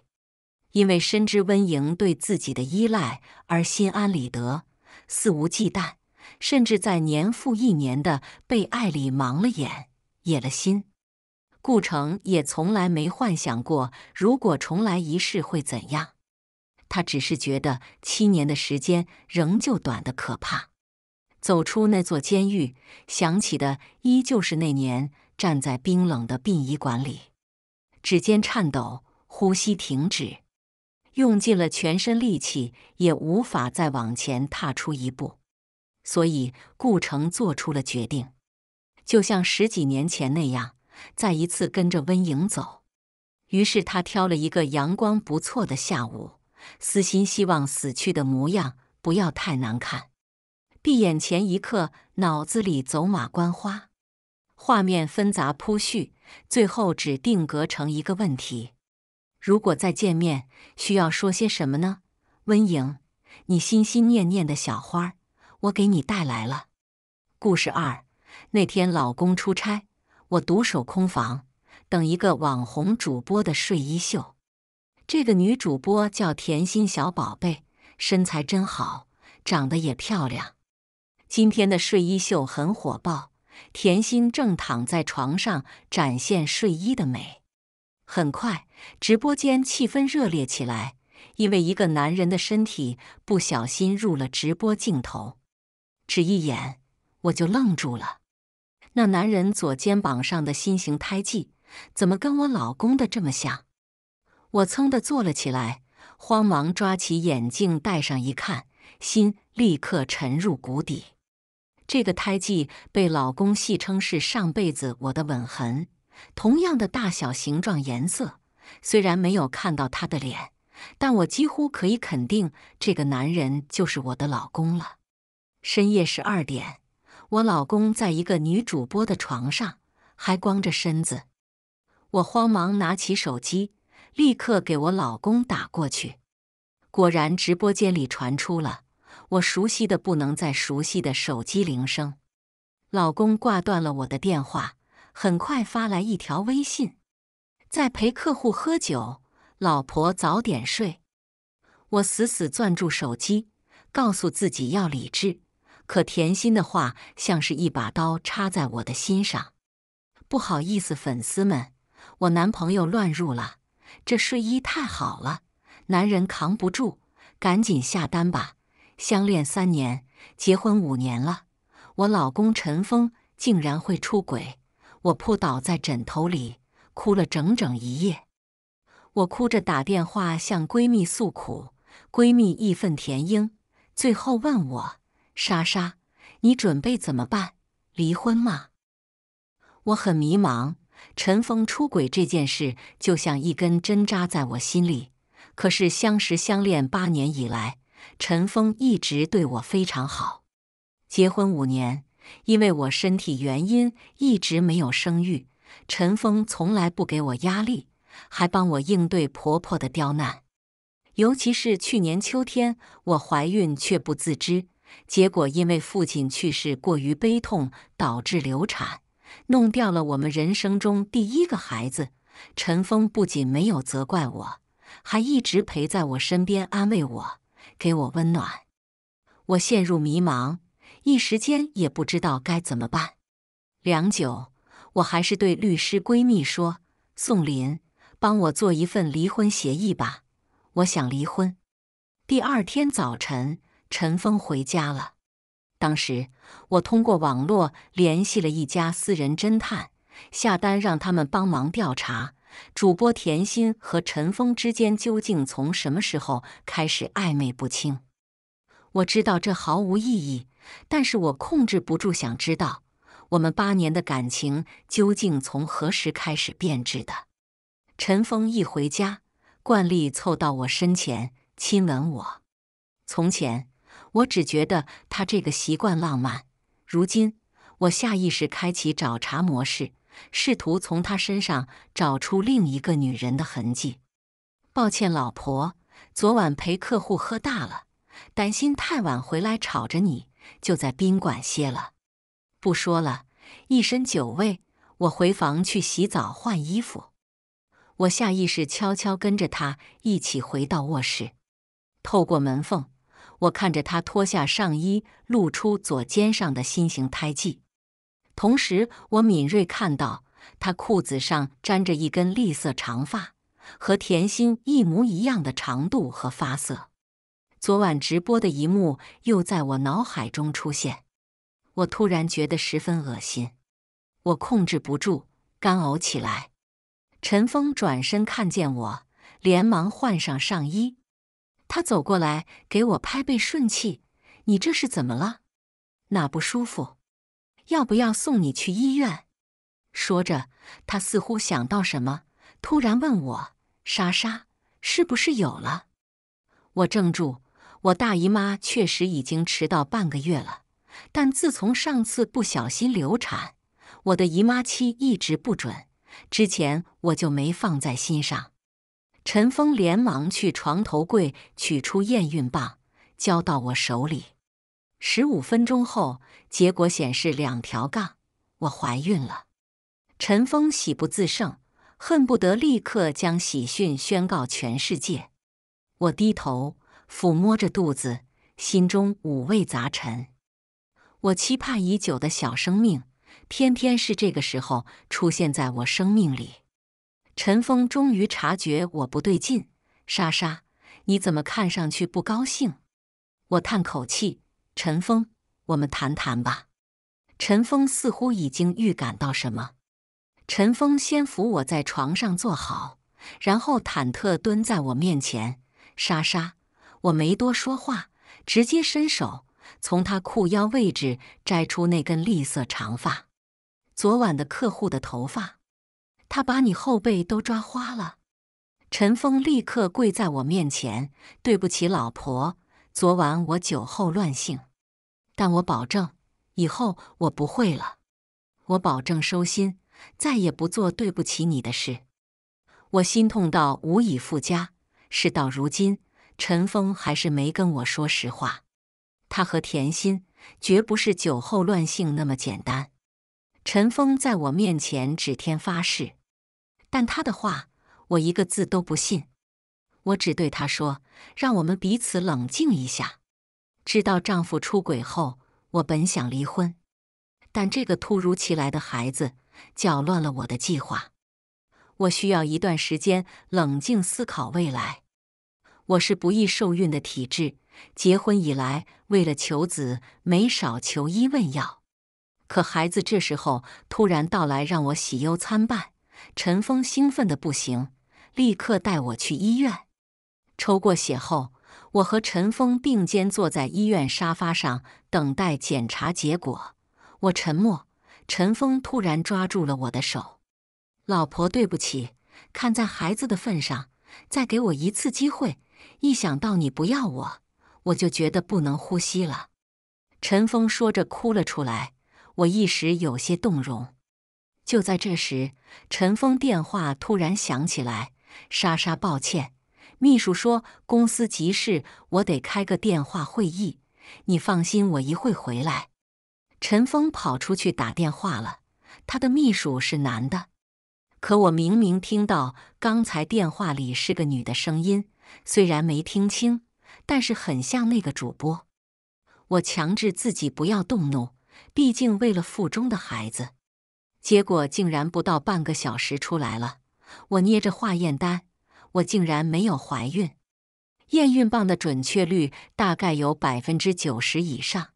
因为深知温莹对自己的依赖而心安理得，肆无忌惮，甚至在年复一年的被爱里盲了眼。野了心，顾城也从来没幻想过，如果重来一世会怎样。他只是觉得七年的时间仍旧短的可怕。走出那座监狱，想起的依旧是那年站在冰冷的殡仪馆里，指尖颤抖，呼吸停止，用尽了全身力气也无法再往前踏出一步。所以，顾城做出了决定。就像十几年前那样，再一次跟着温莹走。于是他挑了一个阳光不错的下午，私心希望死去的模样不要太难看。闭眼前一刻，脑子里走马观花，画面纷杂铺叙，最后只定格成一个问题：如果再见面，需要说些什么呢？温莹，你心心念念的小花，我给你带来了。故事二。那天老公出差，我独守空房，等一个网红主播的睡衣秀。这个女主播叫甜心小宝贝，身材真好，长得也漂亮。今天的睡衣秀很火爆，甜心正躺在床上展现睡衣的美。很快，直播间气氛热烈起来，因为一个男人的身体不小心入了直播镜头。只一眼，我就愣住了。那男人左肩膀上的心形胎记，怎么跟我老公的这么像？我噌的坐了起来，慌忙抓起眼镜戴上，一看，心立刻沉入谷底。这个胎记被老公戏称是上辈子我的吻痕，同样的大小、形状、颜色。虽然没有看到他的脸，但我几乎可以肯定，这个男人就是我的老公了。深夜十二点。我老公在一个女主播的床上，还光着身子。我慌忙拿起手机，立刻给我老公打过去。果然，直播间里传出了我熟悉的不能再熟悉的手机铃声。老公挂断了我的电话，很快发来一条微信：“在陪客户喝酒，老婆早点睡。”我死死攥住手机，告诉自己要理智。可甜心的话像是一把刀插在我的心上。不好意思，粉丝们，我男朋友乱入了。这睡衣太好了，男人扛不住，赶紧下单吧。相恋三年，结婚五年了，我老公陈峰竟然会出轨，我扑倒在枕头里哭了整整一夜。我哭着打电话向闺蜜诉苦，闺蜜义愤填膺，最后问我。莎莎，你准备怎么办？离婚吗？我很迷茫。陈峰出轨这件事就像一根针扎在我心里。可是相识相恋八年以来，陈峰一直对我非常好。结婚五年，因为我身体原因一直没有生育，陈峰从来不给我压力，还帮我应对婆婆的刁难。尤其是去年秋天，我怀孕却不自知。结果，因为父亲去世过于悲痛，导致流产，弄掉了我们人生中第一个孩子。陈峰不仅没有责怪我，还一直陪在我身边安慰我，给我温暖。我陷入迷茫，一时间也不知道该怎么办。良久，我还是对律师闺蜜说：“宋林，帮我做一份离婚协议吧，我想离婚。”第二天早晨。陈峰回家了，当时我通过网络联系了一家私人侦探，下单让他们帮忙调查主播甜心和陈峰之间究竟从什么时候开始暧昧不清。我知道这毫无意义，但是我控制不住想知道我们八年的感情究竟从何时开始变质的。陈峰一回家，惯例凑到我身前亲吻我。从前。我只觉得他这个习惯浪漫。如今，我下意识开启找茬模式，试图从他身上找出另一个女人的痕迹。抱歉，老婆，昨晚陪客户喝大了，担心太晚回来吵着你，就在宾馆歇了。不说了，一身酒味，我回房去洗澡换衣服。我下意识悄悄跟着他一起回到卧室，透过门缝。我看着他脱下上衣，露出左肩上的心形胎记，同时我敏锐看到他裤子上粘着一根栗色长发，和甜心一模一样的长度和发色。昨晚直播的一幕又在我脑海中出现，我突然觉得十分恶心，我控制不住干呕起来。陈峰转身看见我，连忙换上上衣。他走过来，给我拍背顺气。你这是怎么了？哪不舒服？要不要送你去医院？说着，他似乎想到什么，突然问我：“莎莎，是不是有了？”我怔住。我大姨妈确实已经迟到半个月了，但自从上次不小心流产，我的姨妈期一直不准。之前我就没放在心上。陈峰连忙去床头柜取出验孕棒，交到我手里。十五分钟后，结果显示两条杠，我怀孕了。陈峰喜不自胜，恨不得立刻将喜讯宣告全世界。我低头抚摸着肚子，心中五味杂陈。我期盼已久的小生命，偏偏是这个时候出现在我生命里。陈峰终于察觉我不对劲，莎莎，你怎么看上去不高兴？我叹口气，陈峰，我们谈谈吧。陈峰似乎已经预感到什么。陈峰先扶我在床上坐好，然后忐忑蹲在我面前。莎莎，我没多说话，直接伸手从他裤腰位置摘出那根绿色长发，昨晚的客户的头发。他把你后背都抓花了，陈峰立刻跪在我面前：“对不起，老婆，昨晚我酒后乱性，但我保证，以后我不会了。我保证收心，再也不做对不起你的事。”我心痛到无以复加，事到如今，陈峰还是没跟我说实话，他和甜心绝不是酒后乱性那么简单。陈峰在我面前指天发誓，但他的话我一个字都不信。我只对他说：“让我们彼此冷静一下。”知道丈夫出轨后，我本想离婚，但这个突如其来的孩子搅乱了我的计划。我需要一段时间冷静思考未来。我是不易受孕的体质，结婚以来为了求子没少求医问药。可孩子这时候突然到来，让我喜忧参半。陈峰兴奋的不行，立刻带我去医院。抽过血后，我和陈峰并肩坐在医院沙发上等待检查结果。我沉默，陈峰突然抓住了我的手：“老婆，对不起，看在孩子的份上，再给我一次机会。”一想到你不要我，我就觉得不能呼吸了。陈峰说着哭了出来。我一时有些动容，就在这时，陈峰电话突然响起来。莎莎，抱歉，秘书说公司急事，我得开个电话会议。你放心，我一会回来。陈峰跑出去打电话了。他的秘书是男的，可我明明听到刚才电话里是个女的声音，虽然没听清，但是很像那个主播。我强制自己不要动怒。毕竟为了腹中的孩子，结果竟然不到半个小时出来了。我捏着化验单，我竟然没有怀孕。验孕棒的准确率大概有百分之九十以上，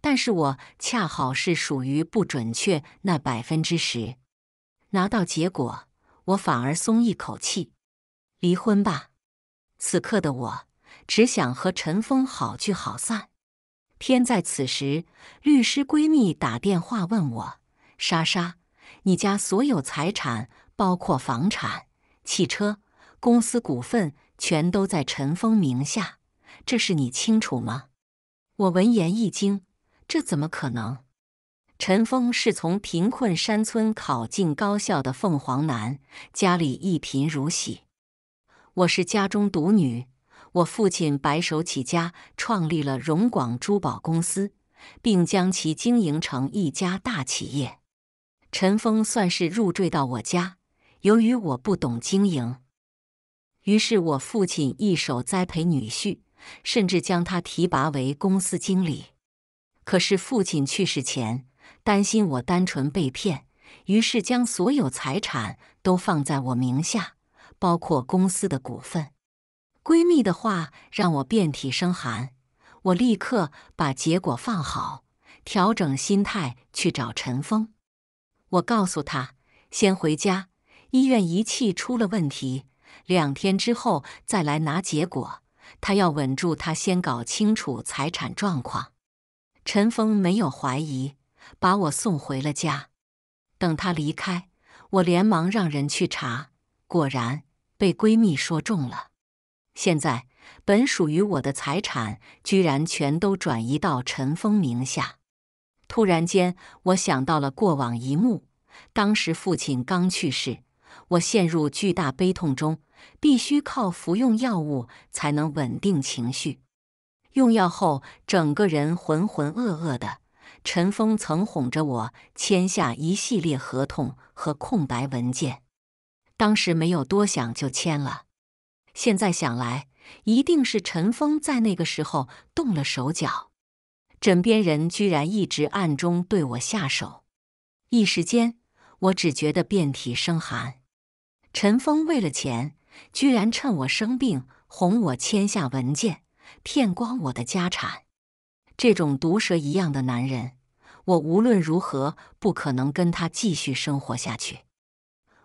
但是我恰好是属于不准确那百分之十。拿到结果，我反而松一口气。离婚吧，此刻的我只想和陈峰好聚好散。天在此时，律师闺蜜打电话问我：“莎莎，你家所有财产，包括房产、汽车、公司股份，全都在陈峰名下，这事你清楚吗？”我闻言一惊：“这怎么可能？陈峰是从贫困山村考进高校的凤凰男，家里一贫如洗，我是家中独女。”我父亲白手起家，创立了荣广珠宝公司，并将其经营成一家大企业。陈峰算是入赘到我家。由于我不懂经营，于是我父亲一手栽培女婿，甚至将他提拔为公司经理。可是父亲去世前，担心我单纯被骗，于是将所有财产都放在我名下，包括公司的股份。闺蜜的话让我遍体生寒，我立刻把结果放好，调整心态去找陈峰。我告诉他先回家，医院仪器出了问题，两天之后再来拿结果。他要稳住，他先搞清楚财产状况。陈峰没有怀疑，把我送回了家。等他离开，我连忙让人去查，果然被闺蜜说中了。现在，本属于我的财产居然全都转移到陈峰名下。突然间，我想到了过往一幕：当时父亲刚去世，我陷入巨大悲痛中，必须靠服用药物才能稳定情绪。用药后，整个人浑浑噩噩的。陈峰曾哄着我签下一系列合同和空白文件，当时没有多想就签了。现在想来，一定是陈峰在那个时候动了手脚。枕边人居然一直暗中对我下手，一时间我只觉得遍体生寒。陈峰为了钱，居然趁我生病哄我签下文件，骗光我的家产。这种毒蛇一样的男人，我无论如何不可能跟他继续生活下去。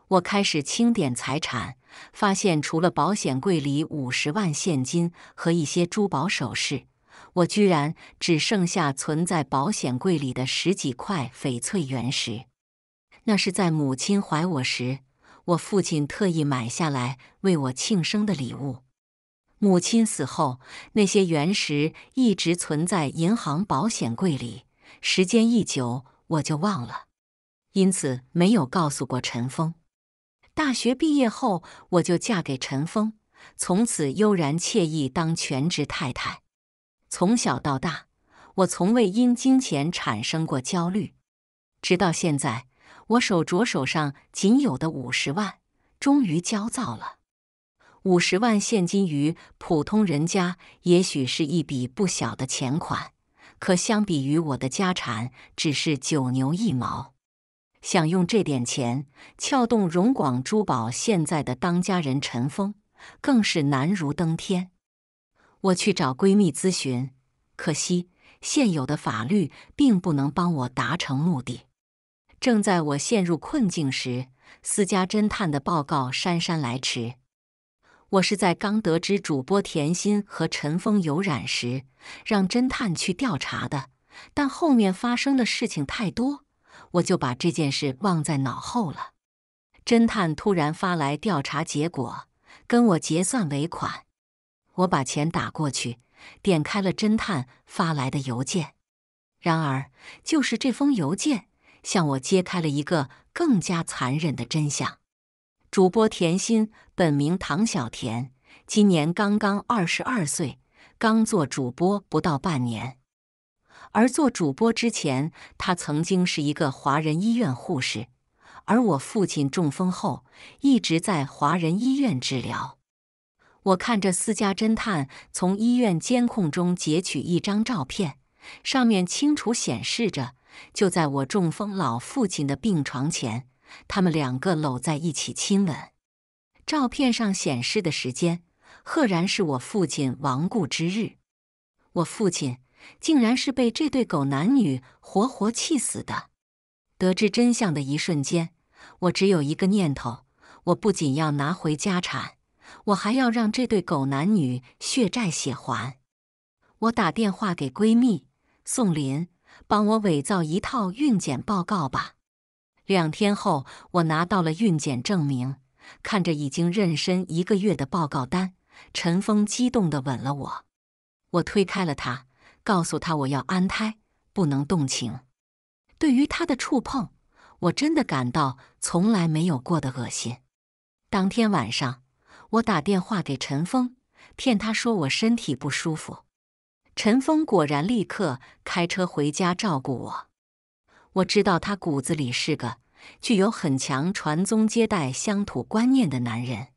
我开始清点财产。发现除了保险柜里五十万现金和一些珠宝首饰，我居然只剩下存在保险柜里的十几块翡翠原石。那是在母亲怀我时，我父亲特意买下来为我庆生的礼物。母亲死后，那些原石一直存在银行保险柜里，时间一久我就忘了，因此没有告诉过陈峰。大学毕业后，我就嫁给陈峰，从此悠然惬意当全职太太。从小到大，我从未因金钱产生过焦虑，直到现在，我手镯手上仅有的五十万，终于焦躁了。五十万现金于普通人家也许是一笔不小的钱款，可相比于我的家产，只是九牛一毛。想用这点钱撬动荣广珠宝现在的当家人陈峰，更是难如登天。我去找闺蜜咨询，可惜现有的法律并不能帮我达成目的。正在我陷入困境时，私家侦探的报告姗姗来迟。我是在刚得知主播甜心和陈峰有染时让侦探去调查的，但后面发生的事情太多。我就把这件事忘在脑后了。侦探突然发来调查结果，跟我结算尾款。我把钱打过去，点开了侦探发来的邮件。然而，就是这封邮件向我揭开了一个更加残忍的真相。主播甜心本名唐小甜，今年刚刚二十二岁，刚做主播不到半年。而做主播之前，他曾经是一个华人医院护士。而我父亲中风后一直在华人医院治疗。我看着私家侦探从医院监控中截取一张照片，上面清楚显示着，就在我中风老父亲的病床前，他们两个搂在一起亲吻。照片上显示的时间，赫然是我父亲亡故之日。我父亲。竟然是被这对狗男女活活气死的。得知真相的一瞬间，我只有一个念头：我不仅要拿回家产，我还要让这对狗男女血债血还。我打电话给闺蜜宋林，帮我伪造一套孕检报告吧。两天后，我拿到了孕检证明。看着已经妊娠一个月的报告单，陈峰激动地吻了我。我推开了他。告诉他我要安胎，不能动情。对于他的触碰，我真的感到从来没有过的恶心。当天晚上，我打电话给陈峰，骗他说我身体不舒服。陈峰果然立刻开车回家照顾我。我知道他骨子里是个具有很强传宗接代、乡土观念的男人。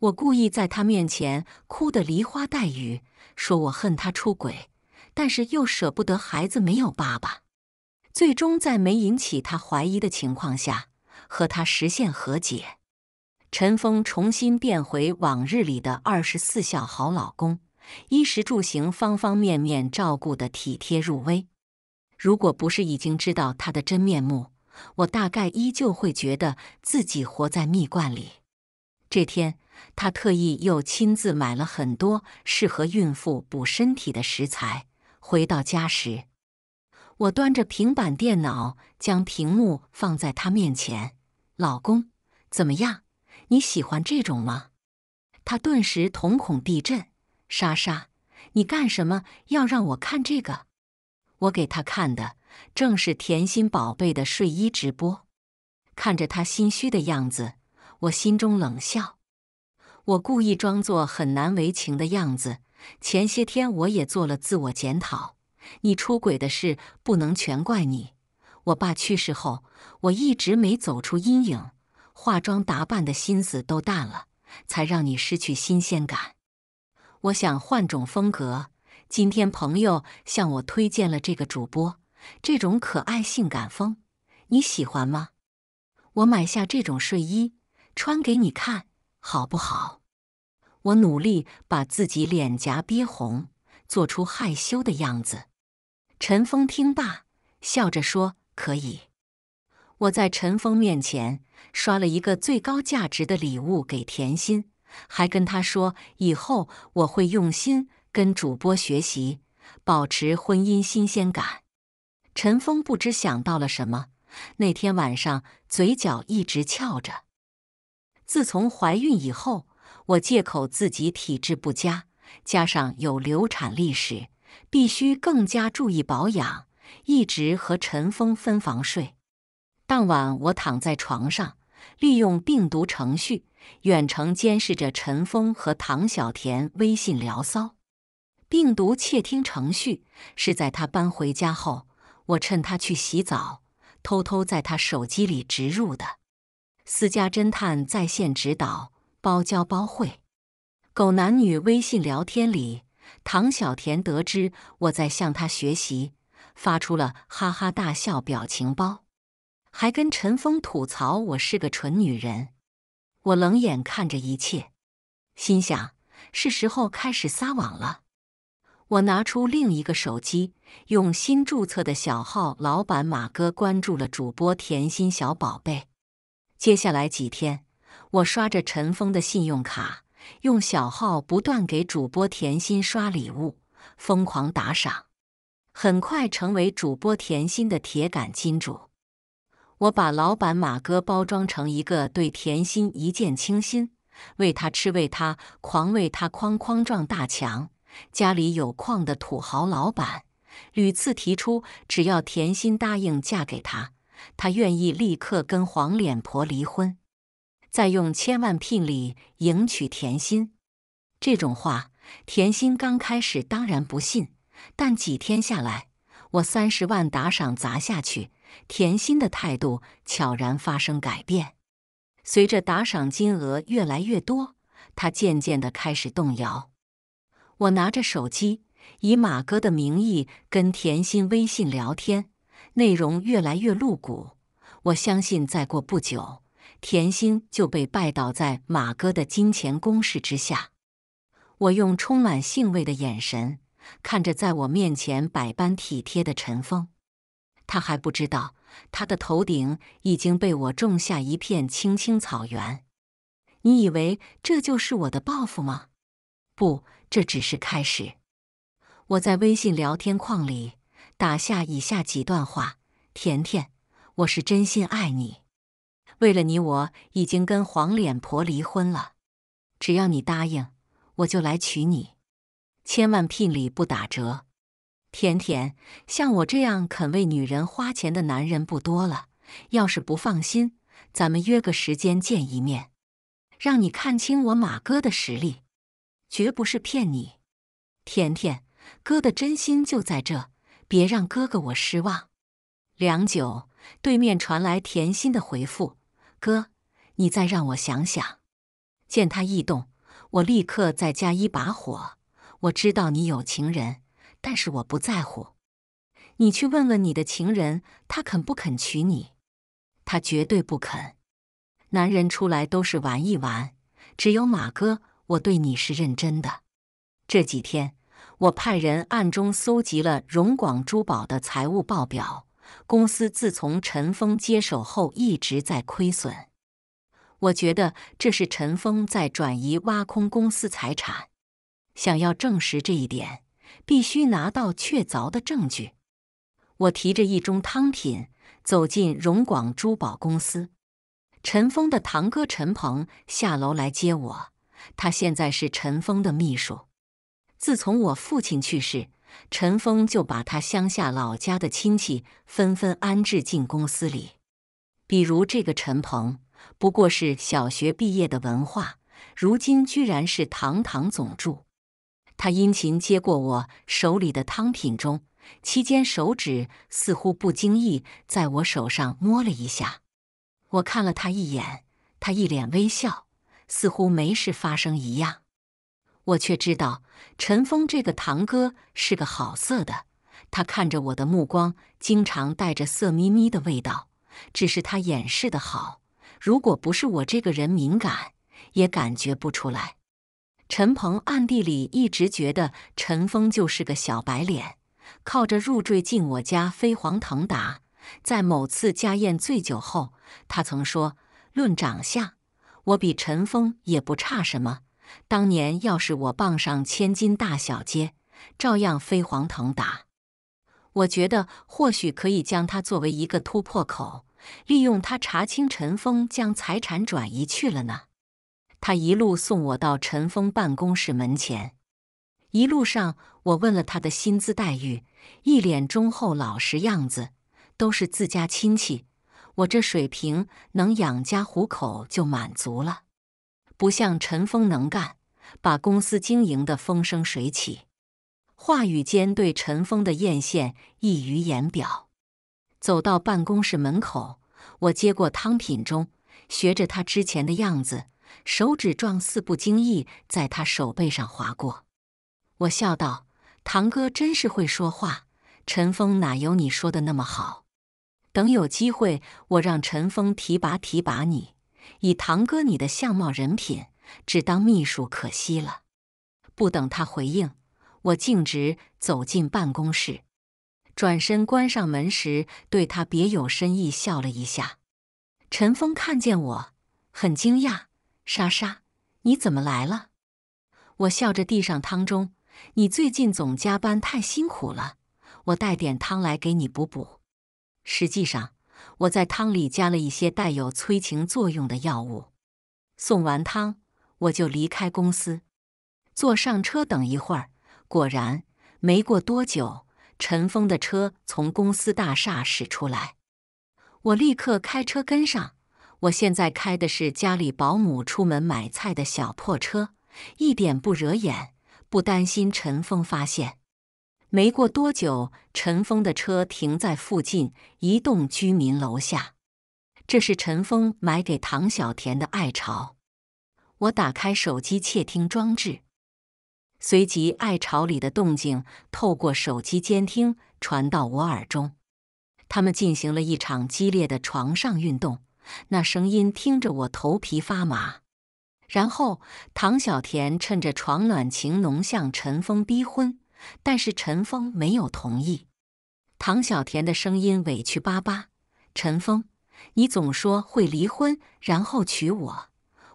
我故意在他面前哭得梨花带雨，说我恨他出轨。但是又舍不得孩子没有爸爸，最终在没引起他怀疑的情况下和他实现和解。陈峰重新变回往日里的二十四孝好老公，衣食住行方方面面照顾的体贴入微。如果不是已经知道他的真面目，我大概依旧会觉得自己活在蜜罐里。这天，他特意又亲自买了很多适合孕妇补身体的食材。回到家时，我端着平板电脑，将屏幕放在他面前。老公，怎么样？你喜欢这种吗？他顿时瞳孔地震。莎莎，你干什么？要让我看这个？我给他看的正是甜心宝贝的睡衣直播。看着他心虚的样子，我心中冷笑。我故意装作很难为情的样子。前些天我也做了自我检讨，你出轨的事不能全怪你。我爸去世后，我一直没走出阴影，化妆打扮的心思都淡了，才让你失去新鲜感。我想换种风格，今天朋友向我推荐了这个主播，这种可爱性感风你喜欢吗？我买下这种睡衣穿给你看，好不好？我努力把自己脸颊憋红，做出害羞的样子。陈峰听罢，笑着说：“可以。”我在陈峰面前刷了一个最高价值的礼物给甜心，还跟他说：“以后我会用心跟主播学习，保持婚姻新鲜感。”陈峰不知想到了什么，那天晚上嘴角一直翘着。自从怀孕以后。我借口自己体质不佳，加上有流产历史，必须更加注意保养。一直和陈峰分房睡。当晚，我躺在床上，利用病毒程序远程监视着陈峰和唐小甜微信聊骚。病毒窃听程序是在他搬回家后，我趁他去洗澡，偷偷在他手机里植入的。私家侦探在线指导。包教包会，狗男女微信聊天里，唐小甜得知我在向他学习，发出了哈哈大笑表情包，还跟陈峰吐槽我是个蠢女人。我冷眼看着一切，心想是时候开始撒网了。我拿出另一个手机，用新注册的小号“老板马哥”关注了主播“甜心小宝贝”。接下来几天。我刷着陈峰的信用卡，用小号不断给主播甜心刷礼物，疯狂打赏，很快成为主播甜心的铁杆金主。我把老板马哥包装成一个对甜心一见倾心，为她吃，为她狂，为他哐哐撞大墙，家里有矿的土豪老板，屡次提出，只要甜心答应嫁给他，他愿意立刻跟黄脸婆离婚。再用千万聘礼迎娶甜心，这种话，甜心刚开始当然不信。但几天下来，我三十万打赏砸下去，甜心的态度悄然发生改变。随着打赏金额越来越多，他渐渐的开始动摇。我拿着手机，以马哥的名义跟甜心微信聊天，内容越来越露骨。我相信，再过不久。甜心就被拜倒在马哥的金钱攻势之下。我用充满兴味的眼神看着在我面前百般体贴的陈峰，他还不知道他的头顶已经被我种下一片青青草原。你以为这就是我的报复吗？不，这只是开始。我在微信聊天框里打下以下几段话：“甜甜，我是真心爱你。”为了你，我已经跟黄脸婆离婚了。只要你答应，我就来娶你，千万聘礼不打折。甜甜，像我这样肯为女人花钱的男人不多了。要是不放心，咱们约个时间见一面，让你看清我马哥的实力，绝不是骗你。甜甜，哥的真心就在这，别让哥哥我失望。良久，对面传来甜心的回复。哥，你再让我想想。见他异动，我立刻再加一把火。我知道你有情人，但是我不在乎。你去问问你的情人，他肯不肯娶你？他绝对不肯。男人出来都是玩一玩，只有马哥，我对你是认真的。这几天，我派人暗中搜集了荣广珠宝的财务报表。公司自从陈峰接手后一直在亏损，我觉得这是陈峰在转移、挖空公司财产。想要证实这一点，必须拿到确凿的证据。我提着一盅汤品走进荣广珠宝公司，陈峰的堂哥陈鹏下楼来接我，他现在是陈峰的秘书。自从我父亲去世。陈峰就把他乡下老家的亲戚纷纷安置进公司里，比如这个陈鹏，不过是小学毕业的文化，如今居然是堂堂总助。他殷勤接过我手里的汤品中，期间手指似乎不经意在我手上摸了一下。我看了他一眼，他一脸微笑，似乎没事发生一样。我却知道，陈峰这个堂哥是个好色的。他看着我的目光，经常带着色眯眯的味道。只是他掩饰得好，如果不是我这个人敏感，也感觉不出来。陈鹏暗地里一直觉得陈峰就是个小白脸，靠着入赘进我家飞黄腾达。在某次家宴醉酒后，他曾说：“论长相，我比陈峰也不差什么。”当年要是我傍上千金大小姐，照样飞黄腾达。我觉得或许可以将她作为一个突破口，利用他查清陈峰将财产转移去了呢。他一路送我到陈峰办公室门前，一路上我问了他的薪资待遇，一脸忠厚老实样子，都是自家亲戚，我这水平能养家糊口就满足了。不像陈峰能干，把公司经营的风生水起，话语间对陈峰的艳羡溢于言表。走到办公室门口，我接过汤品中，学着他之前的样子，手指状似不经意在他手背上划过。我笑道：“堂哥真是会说话，陈峰哪有你说的那么好？等有机会，我让陈峰提拔提拔你。”以堂哥你的相貌人品，只当秘书可惜了。不等他回应，我径直走进办公室，转身关上门时，对他别有深意笑了一下。陈峰看见我很惊讶：“莎莎，你怎么来了？”我笑着递上汤盅：“你最近总加班，太辛苦了，我带点汤来给你补补。”实际上。我在汤里加了一些带有催情作用的药物，送完汤我就离开公司，坐上车等一会儿。果然，没过多久，陈峰的车从公司大厦驶出来，我立刻开车跟上。我现在开的是家里保姆出门买菜的小破车，一点不惹眼，不担心陈峰发现。没过多久，陈峰的车停在附近一栋居民楼下。这是陈峰买给唐小甜的爱巢。我打开手机窃听装置，随即爱巢里的动静透过手机监听传到我耳中。他们进行了一场激烈的床上运动，那声音听着我头皮发麻。然后，唐小甜趁着床暖情浓，向陈峰逼婚。但是陈峰没有同意。唐小甜的声音委屈巴巴：“陈峰，你总说会离婚，然后娶我。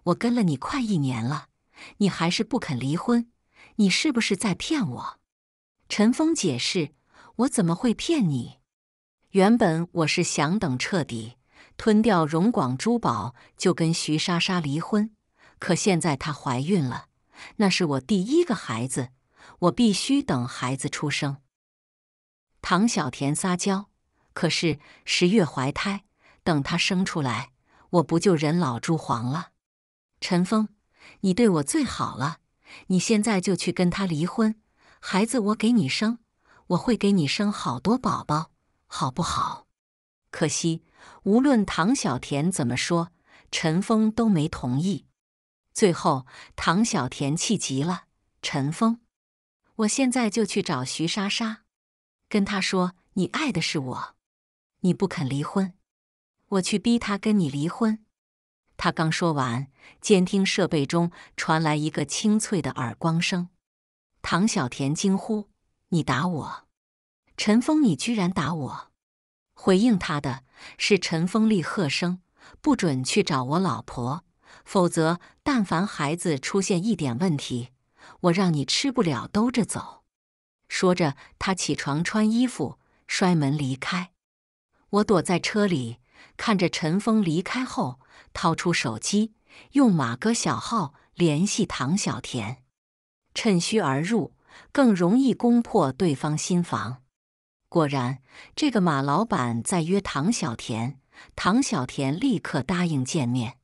我跟了你快一年了，你还是不肯离婚，你是不是在骗我？”陈峰解释：“我怎么会骗你？原本我是想等彻底吞掉荣广珠宝，就跟徐莎莎离婚。可现在她怀孕了，那是我第一个孩子。”我必须等孩子出生。唐小甜撒娇，可是十月怀胎，等他生出来，我不就人老珠黄了？陈峰，你对我最好了，你现在就去跟他离婚，孩子我给你生，我会给你生好多宝宝，好不好？可惜，无论唐小甜怎么说，陈峰都没同意。最后，唐小甜气急了，陈峰。我现在就去找徐莎莎，跟她说你爱的是我，你不肯离婚，我去逼她跟你离婚。他刚说完，监听设备中传来一个清脆的耳光声。唐小甜惊呼：“你打我！”陈峰，你居然打我！回应他的是陈峰厉喝声：“不准去找我老婆，否则但凡孩子出现一点问题。”我让你吃不了兜着走！说着，他起床穿衣服，摔门离开。我躲在车里，看着陈峰离开后，掏出手机，用马哥小号联系唐小田，趁虚而入，更容易攻破对方心房。果然，这个马老板在约唐小田，唐小田立刻答应见面。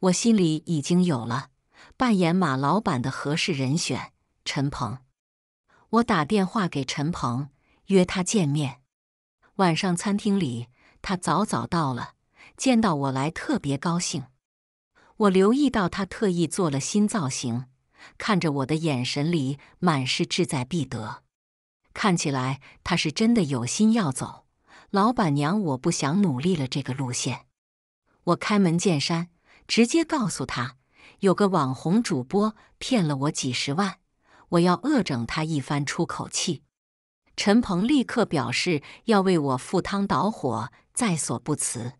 我心里已经有了。扮演马老板的合适人选陈鹏，我打电话给陈鹏约他见面。晚上餐厅里，他早早到了，见到我来特别高兴。我留意到他特意做了新造型，看着我的眼神里满是志在必得，看起来他是真的有心要走。老板娘，我不想努力了这个路线。我开门见山，直接告诉他。有个网红主播骗了我几十万，我要恶整他一番出口气。陈鹏立刻表示要为我赴汤蹈火，在所不辞。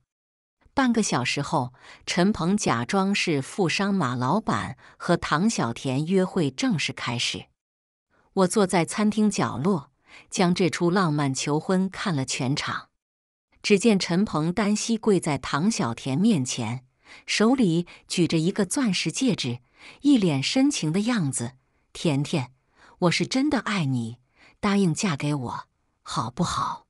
半个小时后，陈鹏假装是富商马老板和唐小甜约会正式开始。我坐在餐厅角落，将这出浪漫求婚看了全场。只见陈鹏单膝跪在唐小甜面前。手里举着一个钻石戒指，一脸深情的样子。甜甜，我是真的爱你，答应嫁给我，好不好？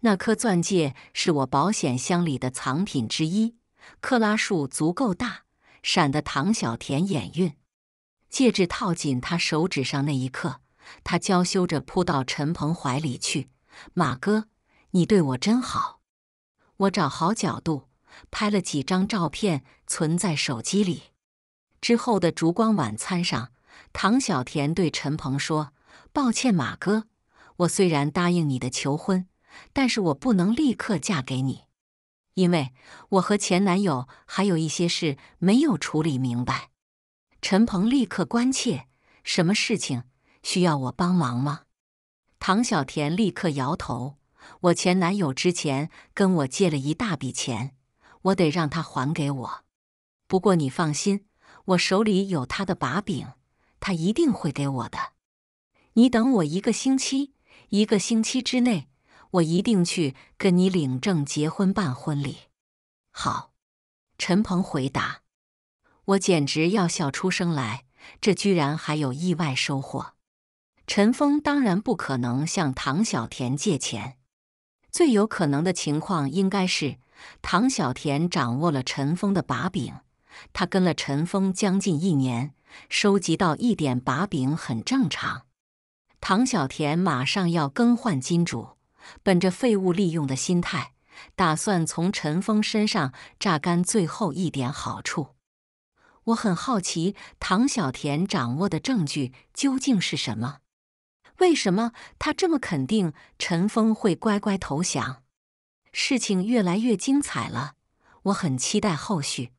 那颗钻戒是我保险箱里的藏品之一，克拉数足够大，闪得唐小甜眼晕。戒指套紧他手指上那一刻，他娇羞着扑到陈鹏怀里去。马哥，你对我真好，我找好角度。拍了几张照片存在手机里。之后的烛光晚餐上，唐小甜对陈鹏说：“抱歉，马哥，我虽然答应你的求婚，但是我不能立刻嫁给你，因为我和前男友还有一些事没有处理明白。”陈鹏立刻关切：“什么事情需要我帮忙吗？”唐小甜立刻摇头：“我前男友之前跟我借了一大笔钱。”我得让他还给我，不过你放心，我手里有他的把柄，他一定会给我的。你等我一个星期，一个星期之内，我一定去跟你领证结婚办婚礼。好，陈鹏回答。我简直要笑出声来，这居然还有意外收获。陈峰当然不可能向唐小甜借钱，最有可能的情况应该是。唐小田掌握了陈峰的把柄，他跟了陈峰将近一年，收集到一点把柄很正常。唐小田马上要更换金主，本着废物利用的心态，打算从陈峰身上榨干最后一点好处。我很好奇，唐小田掌握的证据究竟是什么？为什么他这么肯定陈峰会乖乖投降？事情越来越精彩了，我很期待后续。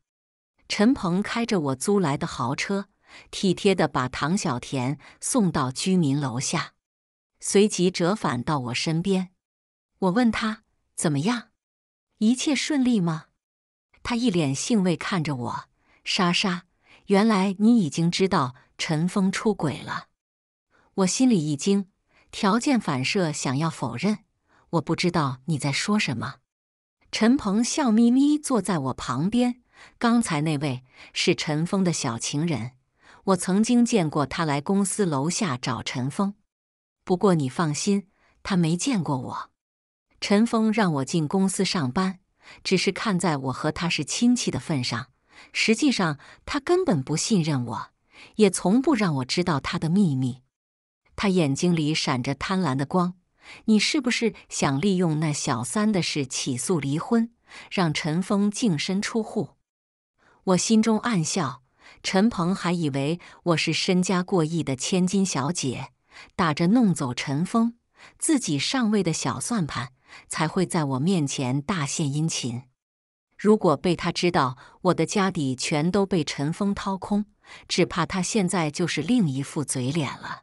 陈鹏开着我租来的豪车，体贴的把唐小甜送到居民楼下，随即折返到我身边。我问他怎么样，一切顺利吗？他一脸兴味看着我：“莎莎，原来你已经知道陈峰出轨了。”我心里一惊，条件反射想要否认。我不知道你在说什么。陈鹏笑眯眯坐在我旁边。刚才那位是陈峰的小情人，我曾经见过他来公司楼下找陈峰。不过你放心，他没见过我。陈峰让我进公司上班，只是看在我和他是亲戚的份上。实际上他根本不信任我，也从不让我知道他的秘密。他眼睛里闪着贪婪的光。你是不是想利用那小三的事起诉离婚，让陈峰净身出户？我心中暗笑，陈鹏还以为我是身家过亿的千金小姐，打着弄走陈峰、自己上位的小算盘，才会在我面前大献殷勤。如果被他知道我的家底全都被陈峰掏空，只怕他现在就是另一副嘴脸了。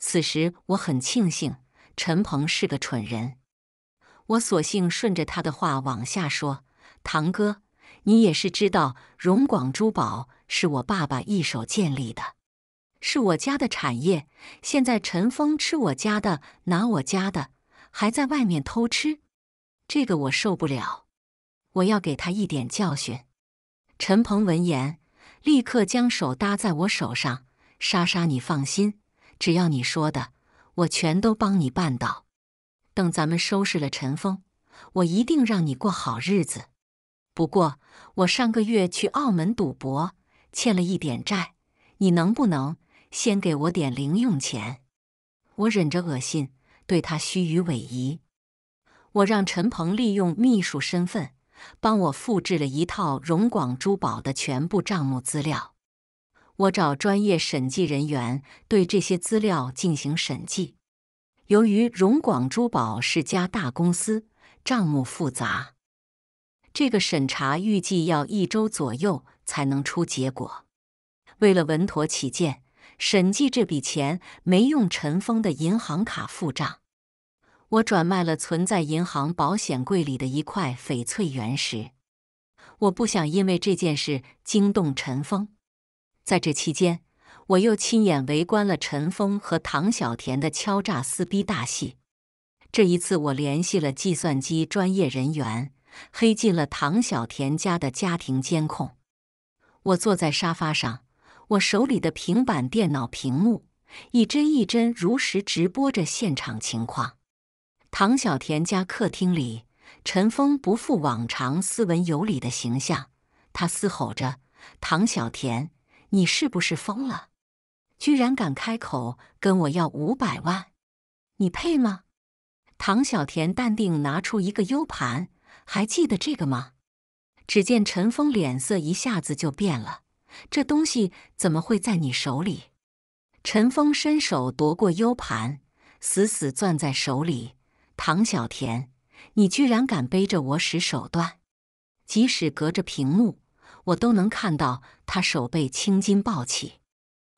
此时我很庆幸。陈鹏是个蠢人，我索性顺着他的话往下说。堂哥，你也是知道，荣广珠宝是我爸爸一手建立的，是我家的产业。现在陈峰吃我家的，拿我家的，还在外面偷吃，这个我受不了。我要给他一点教训。陈鹏闻言，立刻将手搭在我手上：“莎莎，你放心，只要你说的。”我全都帮你办到。等咱们收拾了陈峰，我一定让你过好日子。不过我上个月去澳门赌博，欠了一点债，你能不能先给我点零用钱？我忍着恶心，对他虚与委蛇。我让陈鹏利用秘书身份，帮我复制了一套荣广珠宝的全部账目资料。我找专业审计人员对这些资料进行审计。由于荣广珠宝是家大公司，账目复杂，这个审查预计要一周左右才能出结果。为了稳妥起见，审计这笔钱没用陈峰的银行卡付账。我转卖了存在银行保险柜里的一块翡翠原石。我不想因为这件事惊动陈峰。在这期间，我又亲眼围观了陈峰和唐小田的敲诈撕逼大戏。这一次，我联系了计算机专业人员，黑进了唐小田家的家庭监控。我坐在沙发上，我手里的平板电脑屏幕一帧一帧如实直播着现场情况。唐小田家客厅里，陈峰不复往常斯文有礼的形象，他嘶吼着：“唐小田！”你是不是疯了？居然敢开口跟我要五百万？你配吗？唐小甜淡定拿出一个 U 盘，还记得这个吗？只见陈峰脸色一下子就变了，这东西怎么会在你手里？陈峰伸手夺过 U 盘，死死攥在手里。唐小甜，你居然敢背着我使手段，即使隔着屏幕。我都能看到他手背青筋暴起，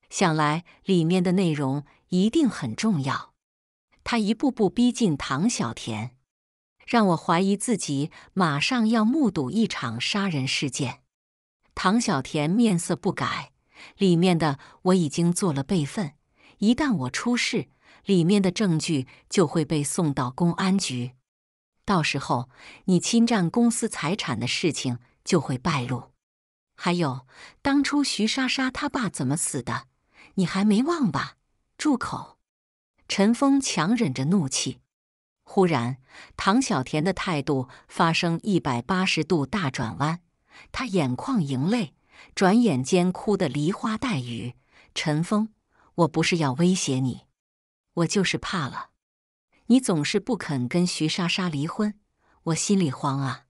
想来里面的内容一定很重要。他一步步逼近唐小甜，让我怀疑自己马上要目睹一场杀人事件。唐小甜面色不改，里面的我已经做了备份，一旦我出事，里面的证据就会被送到公安局，到时候你侵占公司财产的事情就会败露。还有，当初徐莎莎她爸怎么死的，你还没忘吧？住口！陈峰强忍着怒气。忽然，唐小甜的态度发生一百八十度大转弯，她眼眶盈泪，转眼间哭得梨花带雨。陈峰，我不是要威胁你，我就是怕了。你总是不肯跟徐莎莎离婚，我心里慌啊！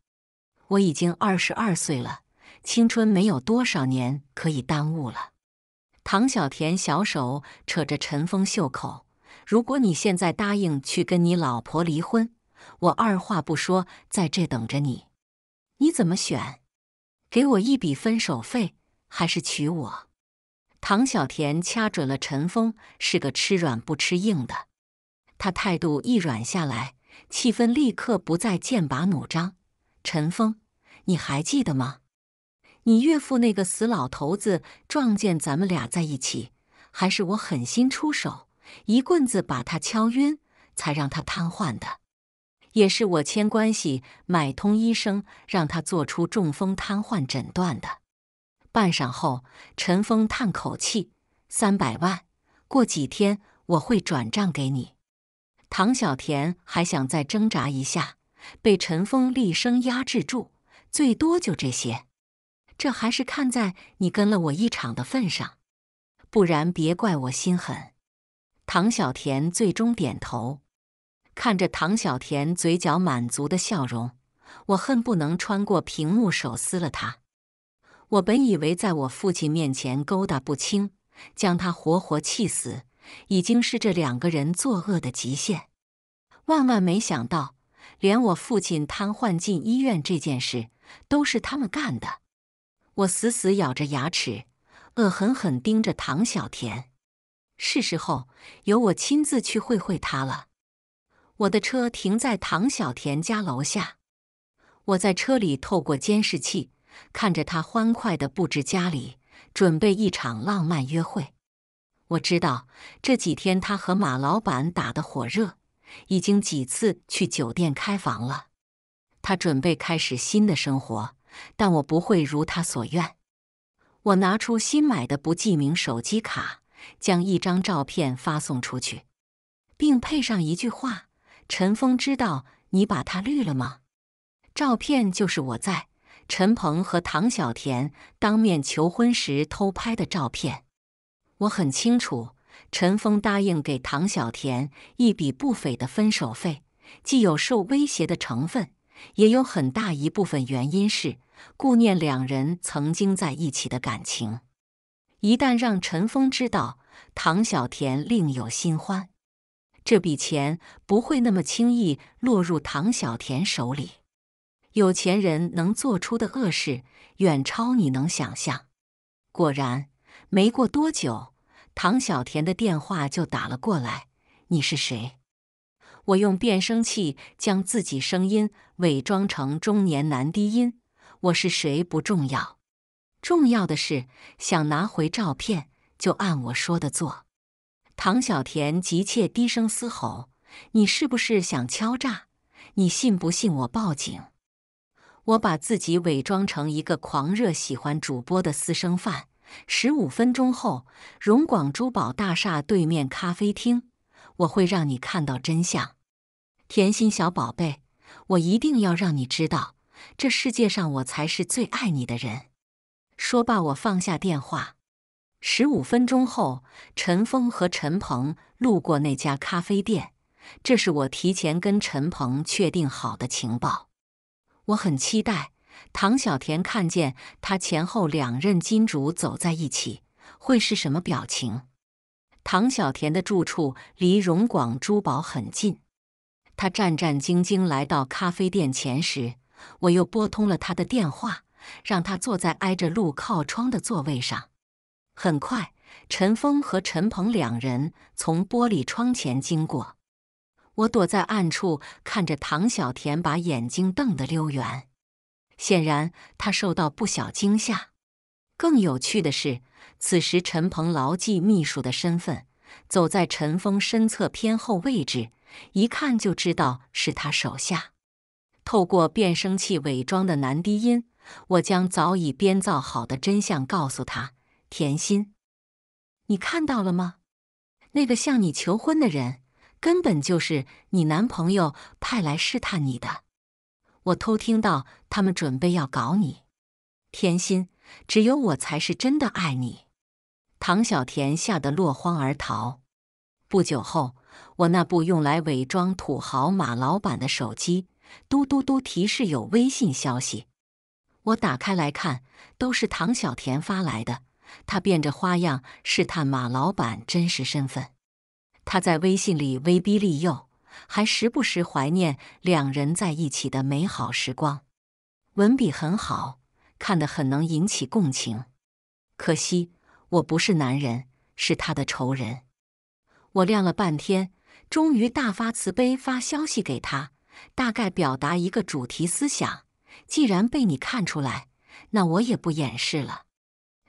我已经二十二岁了。青春没有多少年可以耽误了。唐小甜小手扯着陈峰袖口：“如果你现在答应去跟你老婆离婚，我二话不说在这等着你。你怎么选？给我一笔分手费，还是娶我？”唐小甜掐准了陈峰是个吃软不吃硬的，他态度一软下来，气氛立刻不再剑拔弩张。陈峰，你还记得吗？你岳父那个死老头子撞见咱们俩在一起，还是我狠心出手，一棍子把他敲晕，才让他瘫痪的。也是我牵关系买通医生，让他做出中风瘫痪诊断的。半晌后，陈峰叹口气：“三百万，过几天我会转账给你。”唐小甜还想再挣扎一下，被陈峰厉声压制住。最多就这些。这还是看在你跟了我一场的份上，不然别怪我心狠。唐小甜最终点头，看着唐小甜嘴角满足的笑容，我恨不能穿过屏幕手撕了他。我本以为在我父亲面前勾搭不清，将他活活气死，已经是这两个人作恶的极限。万万没想到，连我父亲瘫痪进医院这件事，都是他们干的。我死死咬着牙齿，恶狠狠盯着唐小甜。是时候由我亲自去会会他了。我的车停在唐小甜家楼下，我在车里透过监视器看着他欢快的布置家里，准备一场浪漫约会。我知道这几天他和马老板打得火热，已经几次去酒店开房了。他准备开始新的生活。但我不会如他所愿。我拿出新买的不记名手机卡，将一张照片发送出去，并配上一句话：“陈峰，知道你把他绿了吗？”照片就是我在陈鹏和唐小甜当面求婚时偷拍的照片。我很清楚，陈峰答应给唐小甜一笔不菲的分手费，既有受威胁的成分。也有很大一部分原因是顾念两人曾经在一起的感情，一旦让陈峰知道唐小田另有新欢，这笔钱不会那么轻易落入唐小田手里。有钱人能做出的恶事，远超你能想象。果然，没过多久，唐小田的电话就打了过来：“你是谁？”我用变声器将自己声音伪装成中年男低音。我是谁不重要，重要的是想拿回照片就按我说的做。唐小甜急切低声嘶吼：“你是不是想敲诈？你信不信我报警？”我把自己伪装成一个狂热喜欢主播的私生饭。十五分钟后，荣广珠宝大厦对面咖啡厅。我会让你看到真相，甜心小宝贝，我一定要让你知道，这世界上我才是最爱你的人。说罢，我放下电话。十五分钟后，陈峰和陈鹏路过那家咖啡店，这是我提前跟陈鹏确定好的情报。我很期待唐小甜看见他前后两任金主走在一起会是什么表情。唐小田的住处离荣广珠宝很近，他战战兢兢来到咖啡店前时，我又拨通了他的电话，让他坐在挨着路靠窗的座位上。很快，陈峰和陈鹏两人从玻璃窗前经过，我躲在暗处看着唐小田，把眼睛瞪得溜圆，显然他受到不小惊吓。更有趣的是，此时陈鹏牢记秘书的身份，走在陈峰身侧偏后位置，一看就知道是他手下。透过变声器伪装的男低音，我将早已编造好的真相告诉他：“甜心，你看到了吗？那个向你求婚的人，根本就是你男朋友派来试探你的。我偷听到他们准备要搞你，甜心。”只有我才是真的爱你，唐小甜吓得落荒而逃。不久后，我那部用来伪装土豪马老板的手机，嘟嘟嘟提示有微信消息。我打开来看，都是唐小甜发来的。她变着花样试探马老板真实身份，她在微信里威逼利诱，还时不时怀念两人在一起的美好时光，文笔很好。看得很能引起共情，可惜我不是男人，是他的仇人。我晾了半天，终于大发慈悲发消息给他，大概表达一个主题思想。既然被你看出来，那我也不掩饰了。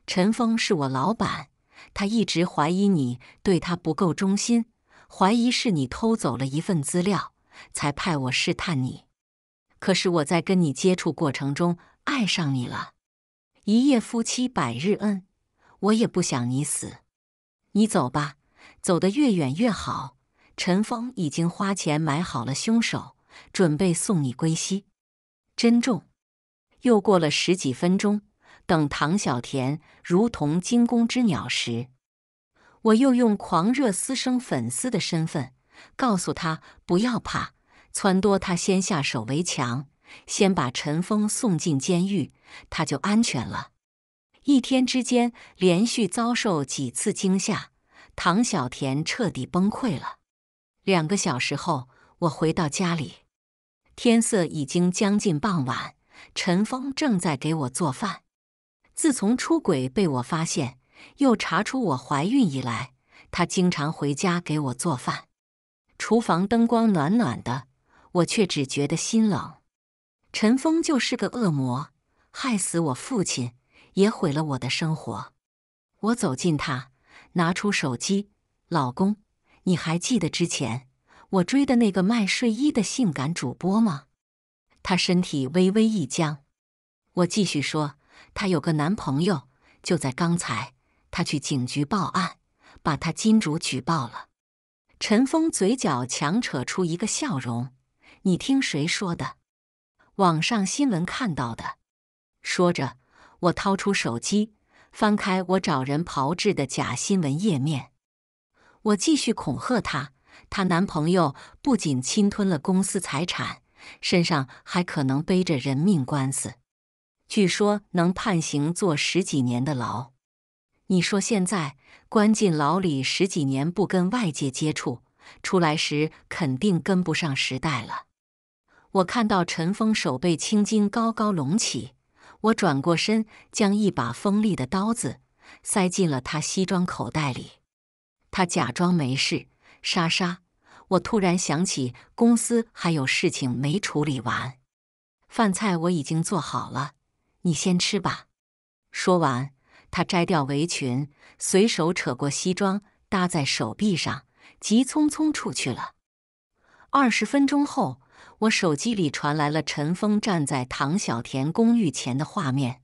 陈峰是我老板，他一直怀疑你对他不够忠心，怀疑是你偷走了一份资料，才派我试探你。可是我在跟你接触过程中。爱上你了，一夜夫妻百日恩，我也不想你死，你走吧，走得越远越好。陈峰已经花钱买好了凶手，准备送你归西，珍重。又过了十几分钟，等唐小甜如同惊弓之鸟时，我又用狂热私生粉丝的身份告诉她：“不要怕，撺掇他先下手为强。”先把陈峰送进监狱，他就安全了。一天之间连续遭受几次惊吓，唐小甜彻底崩溃了。两个小时后，我回到家里，天色已经将近傍晚。陈峰正在给我做饭。自从出轨被我发现，又查出我怀孕以来，他经常回家给我做饭。厨房灯光暖暖的，我却只觉得心冷。陈峰就是个恶魔，害死我父亲，也毁了我的生活。我走近他，拿出手机：“老公，你还记得之前我追的那个卖睡衣的性感主播吗？”他身体微微一僵。我继续说：“她有个男朋友，就在刚才，他去警局报案，把他金主举报了。”陈峰嘴角强扯出一个笑容：“你听谁说的？”网上新闻看到的，说着，我掏出手机，翻开我找人炮制的假新闻页面。我继续恐吓她：，她男朋友不仅侵吞了公司财产，身上还可能背着人命官司，据说能判刑坐十几年的牢。你说现在关进牢里十几年不跟外界接触，出来时肯定跟不上时代了。我看到陈峰手背青筋高高隆起，我转过身，将一把锋利的刀子塞进了他西装口袋里。他假装没事。莎莎，我突然想起公司还有事情没处理完，饭菜我已经做好了，你先吃吧。说完，他摘掉围裙，随手扯过西装搭在手臂上，急匆匆出去了。二十分钟后。我手机里传来了陈峰站在唐小甜公寓前的画面。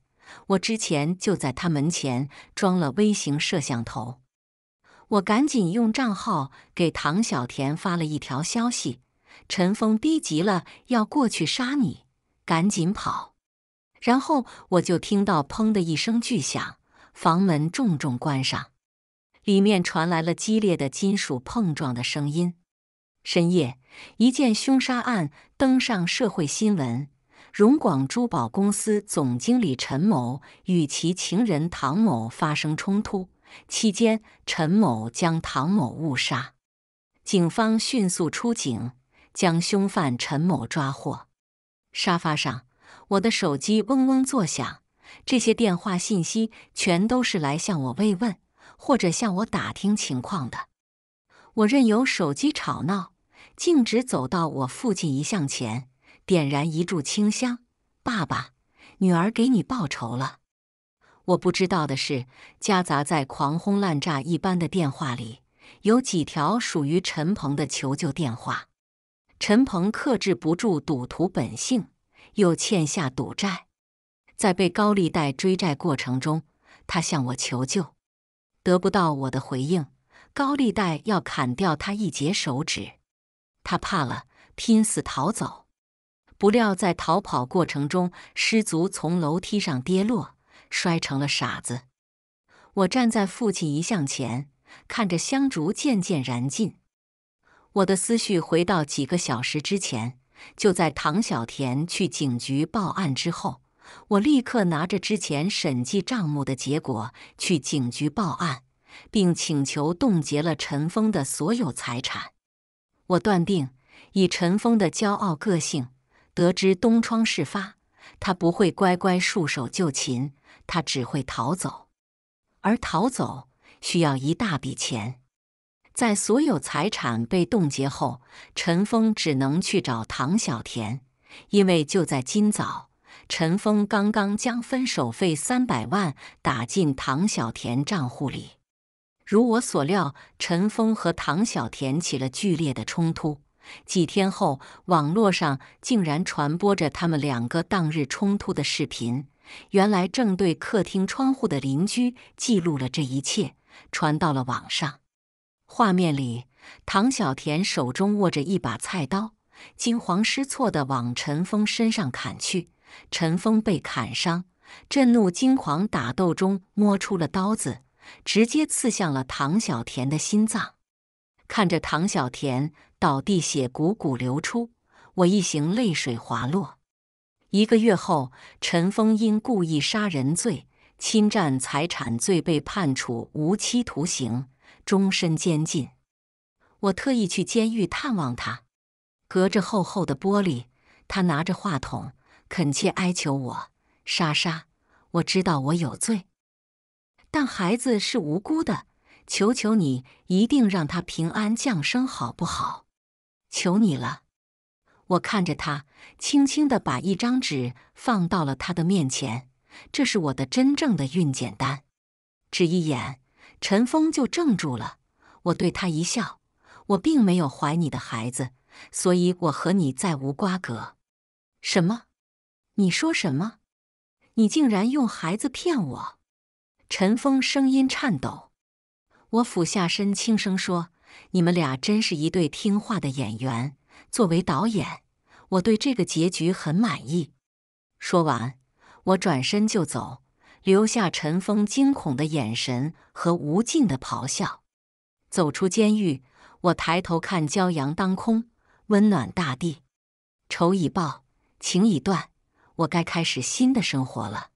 我之前就在他门前装了微型摄像头。我赶紧用账号给唐小甜发了一条消息：“陈峰逼急了，要过去杀你，赶紧跑！”然后我就听到“砰”的一声巨响，房门重重关上，里面传来了激烈的金属碰撞的声音。深夜。一件凶杀案登上社会新闻。荣广珠宝公司总经理陈某与其情人唐某发生冲突期间，陈某将唐某误杀。警方迅速出警，将凶犯陈某抓获。沙发上，我的手机嗡嗡作响，这些电话信息全都是来向我慰问或者向我打听情况的。我任由手机吵闹。径直走到我父亲遗像前，点燃一炷清香。爸爸，女儿给你报仇了。我不知道的是，夹杂在狂轰滥炸一般的电话里，有几条属于陈鹏的求救电话。陈鹏克制不住赌徒本性，又欠下赌债，在被高利贷追债过程中，他向我求救，得不到我的回应，高利贷要砍掉他一截手指。他怕了，拼死逃走，不料在逃跑过程中失足从楼梯上跌落，摔成了傻子。我站在父亲遗像前，看着香烛渐渐燃尽，我的思绪回到几个小时之前。就在唐小田去警局报案之后，我立刻拿着之前审计账目的结果去警局报案，并请求冻结了陈峰的所有财产。我断定，以陈峰的骄傲个性，得知东窗事发，他不会乖乖束手就擒，他只会逃走。而逃走需要一大笔钱，在所有财产被冻结后，陈峰只能去找唐小甜，因为就在今早，陈峰刚刚将分手费三百万打进唐小甜账户里。如我所料，陈峰和唐小甜起了剧烈的冲突。几天后，网络上竟然传播着他们两个当日冲突的视频。原来，正对客厅窗户的邻居记录了这一切，传到了网上。画面里，唐小甜手中握着一把菜刀，惊慌失措地往陈峰身上砍去。陈峰被砍伤，震怒惊狂打斗中摸出了刀子。直接刺向了唐小甜的心脏，看着唐小甜倒地，血汩汩流出，我一行泪水滑落。一个月后，陈峰因故意杀人罪、侵占财产罪被判处无期徒刑，终身监禁。我特意去监狱探望他，隔着厚厚的玻璃，他拿着话筒，恳切哀求我：“莎莎，我知道我有罪。”但孩子是无辜的，求求你，一定让他平安降生，好不好？求你了！我看着他，轻轻的把一张纸放到了他的面前。这是我的真正的孕检单。只一眼，陈峰就怔住了。我对他一笑：“我并没有怀你的孩子，所以我和你再无瓜葛。”什么？你说什么？你竟然用孩子骗我！陈峰声音颤抖，我俯下身轻声说：“你们俩真是一对听话的演员。作为导演，我对这个结局很满意。”说完，我转身就走，留下陈峰惊恐的眼神和无尽的咆哮。走出监狱，我抬头看骄阳当空，温暖大地。仇已报，情已断，我该开始新的生活了。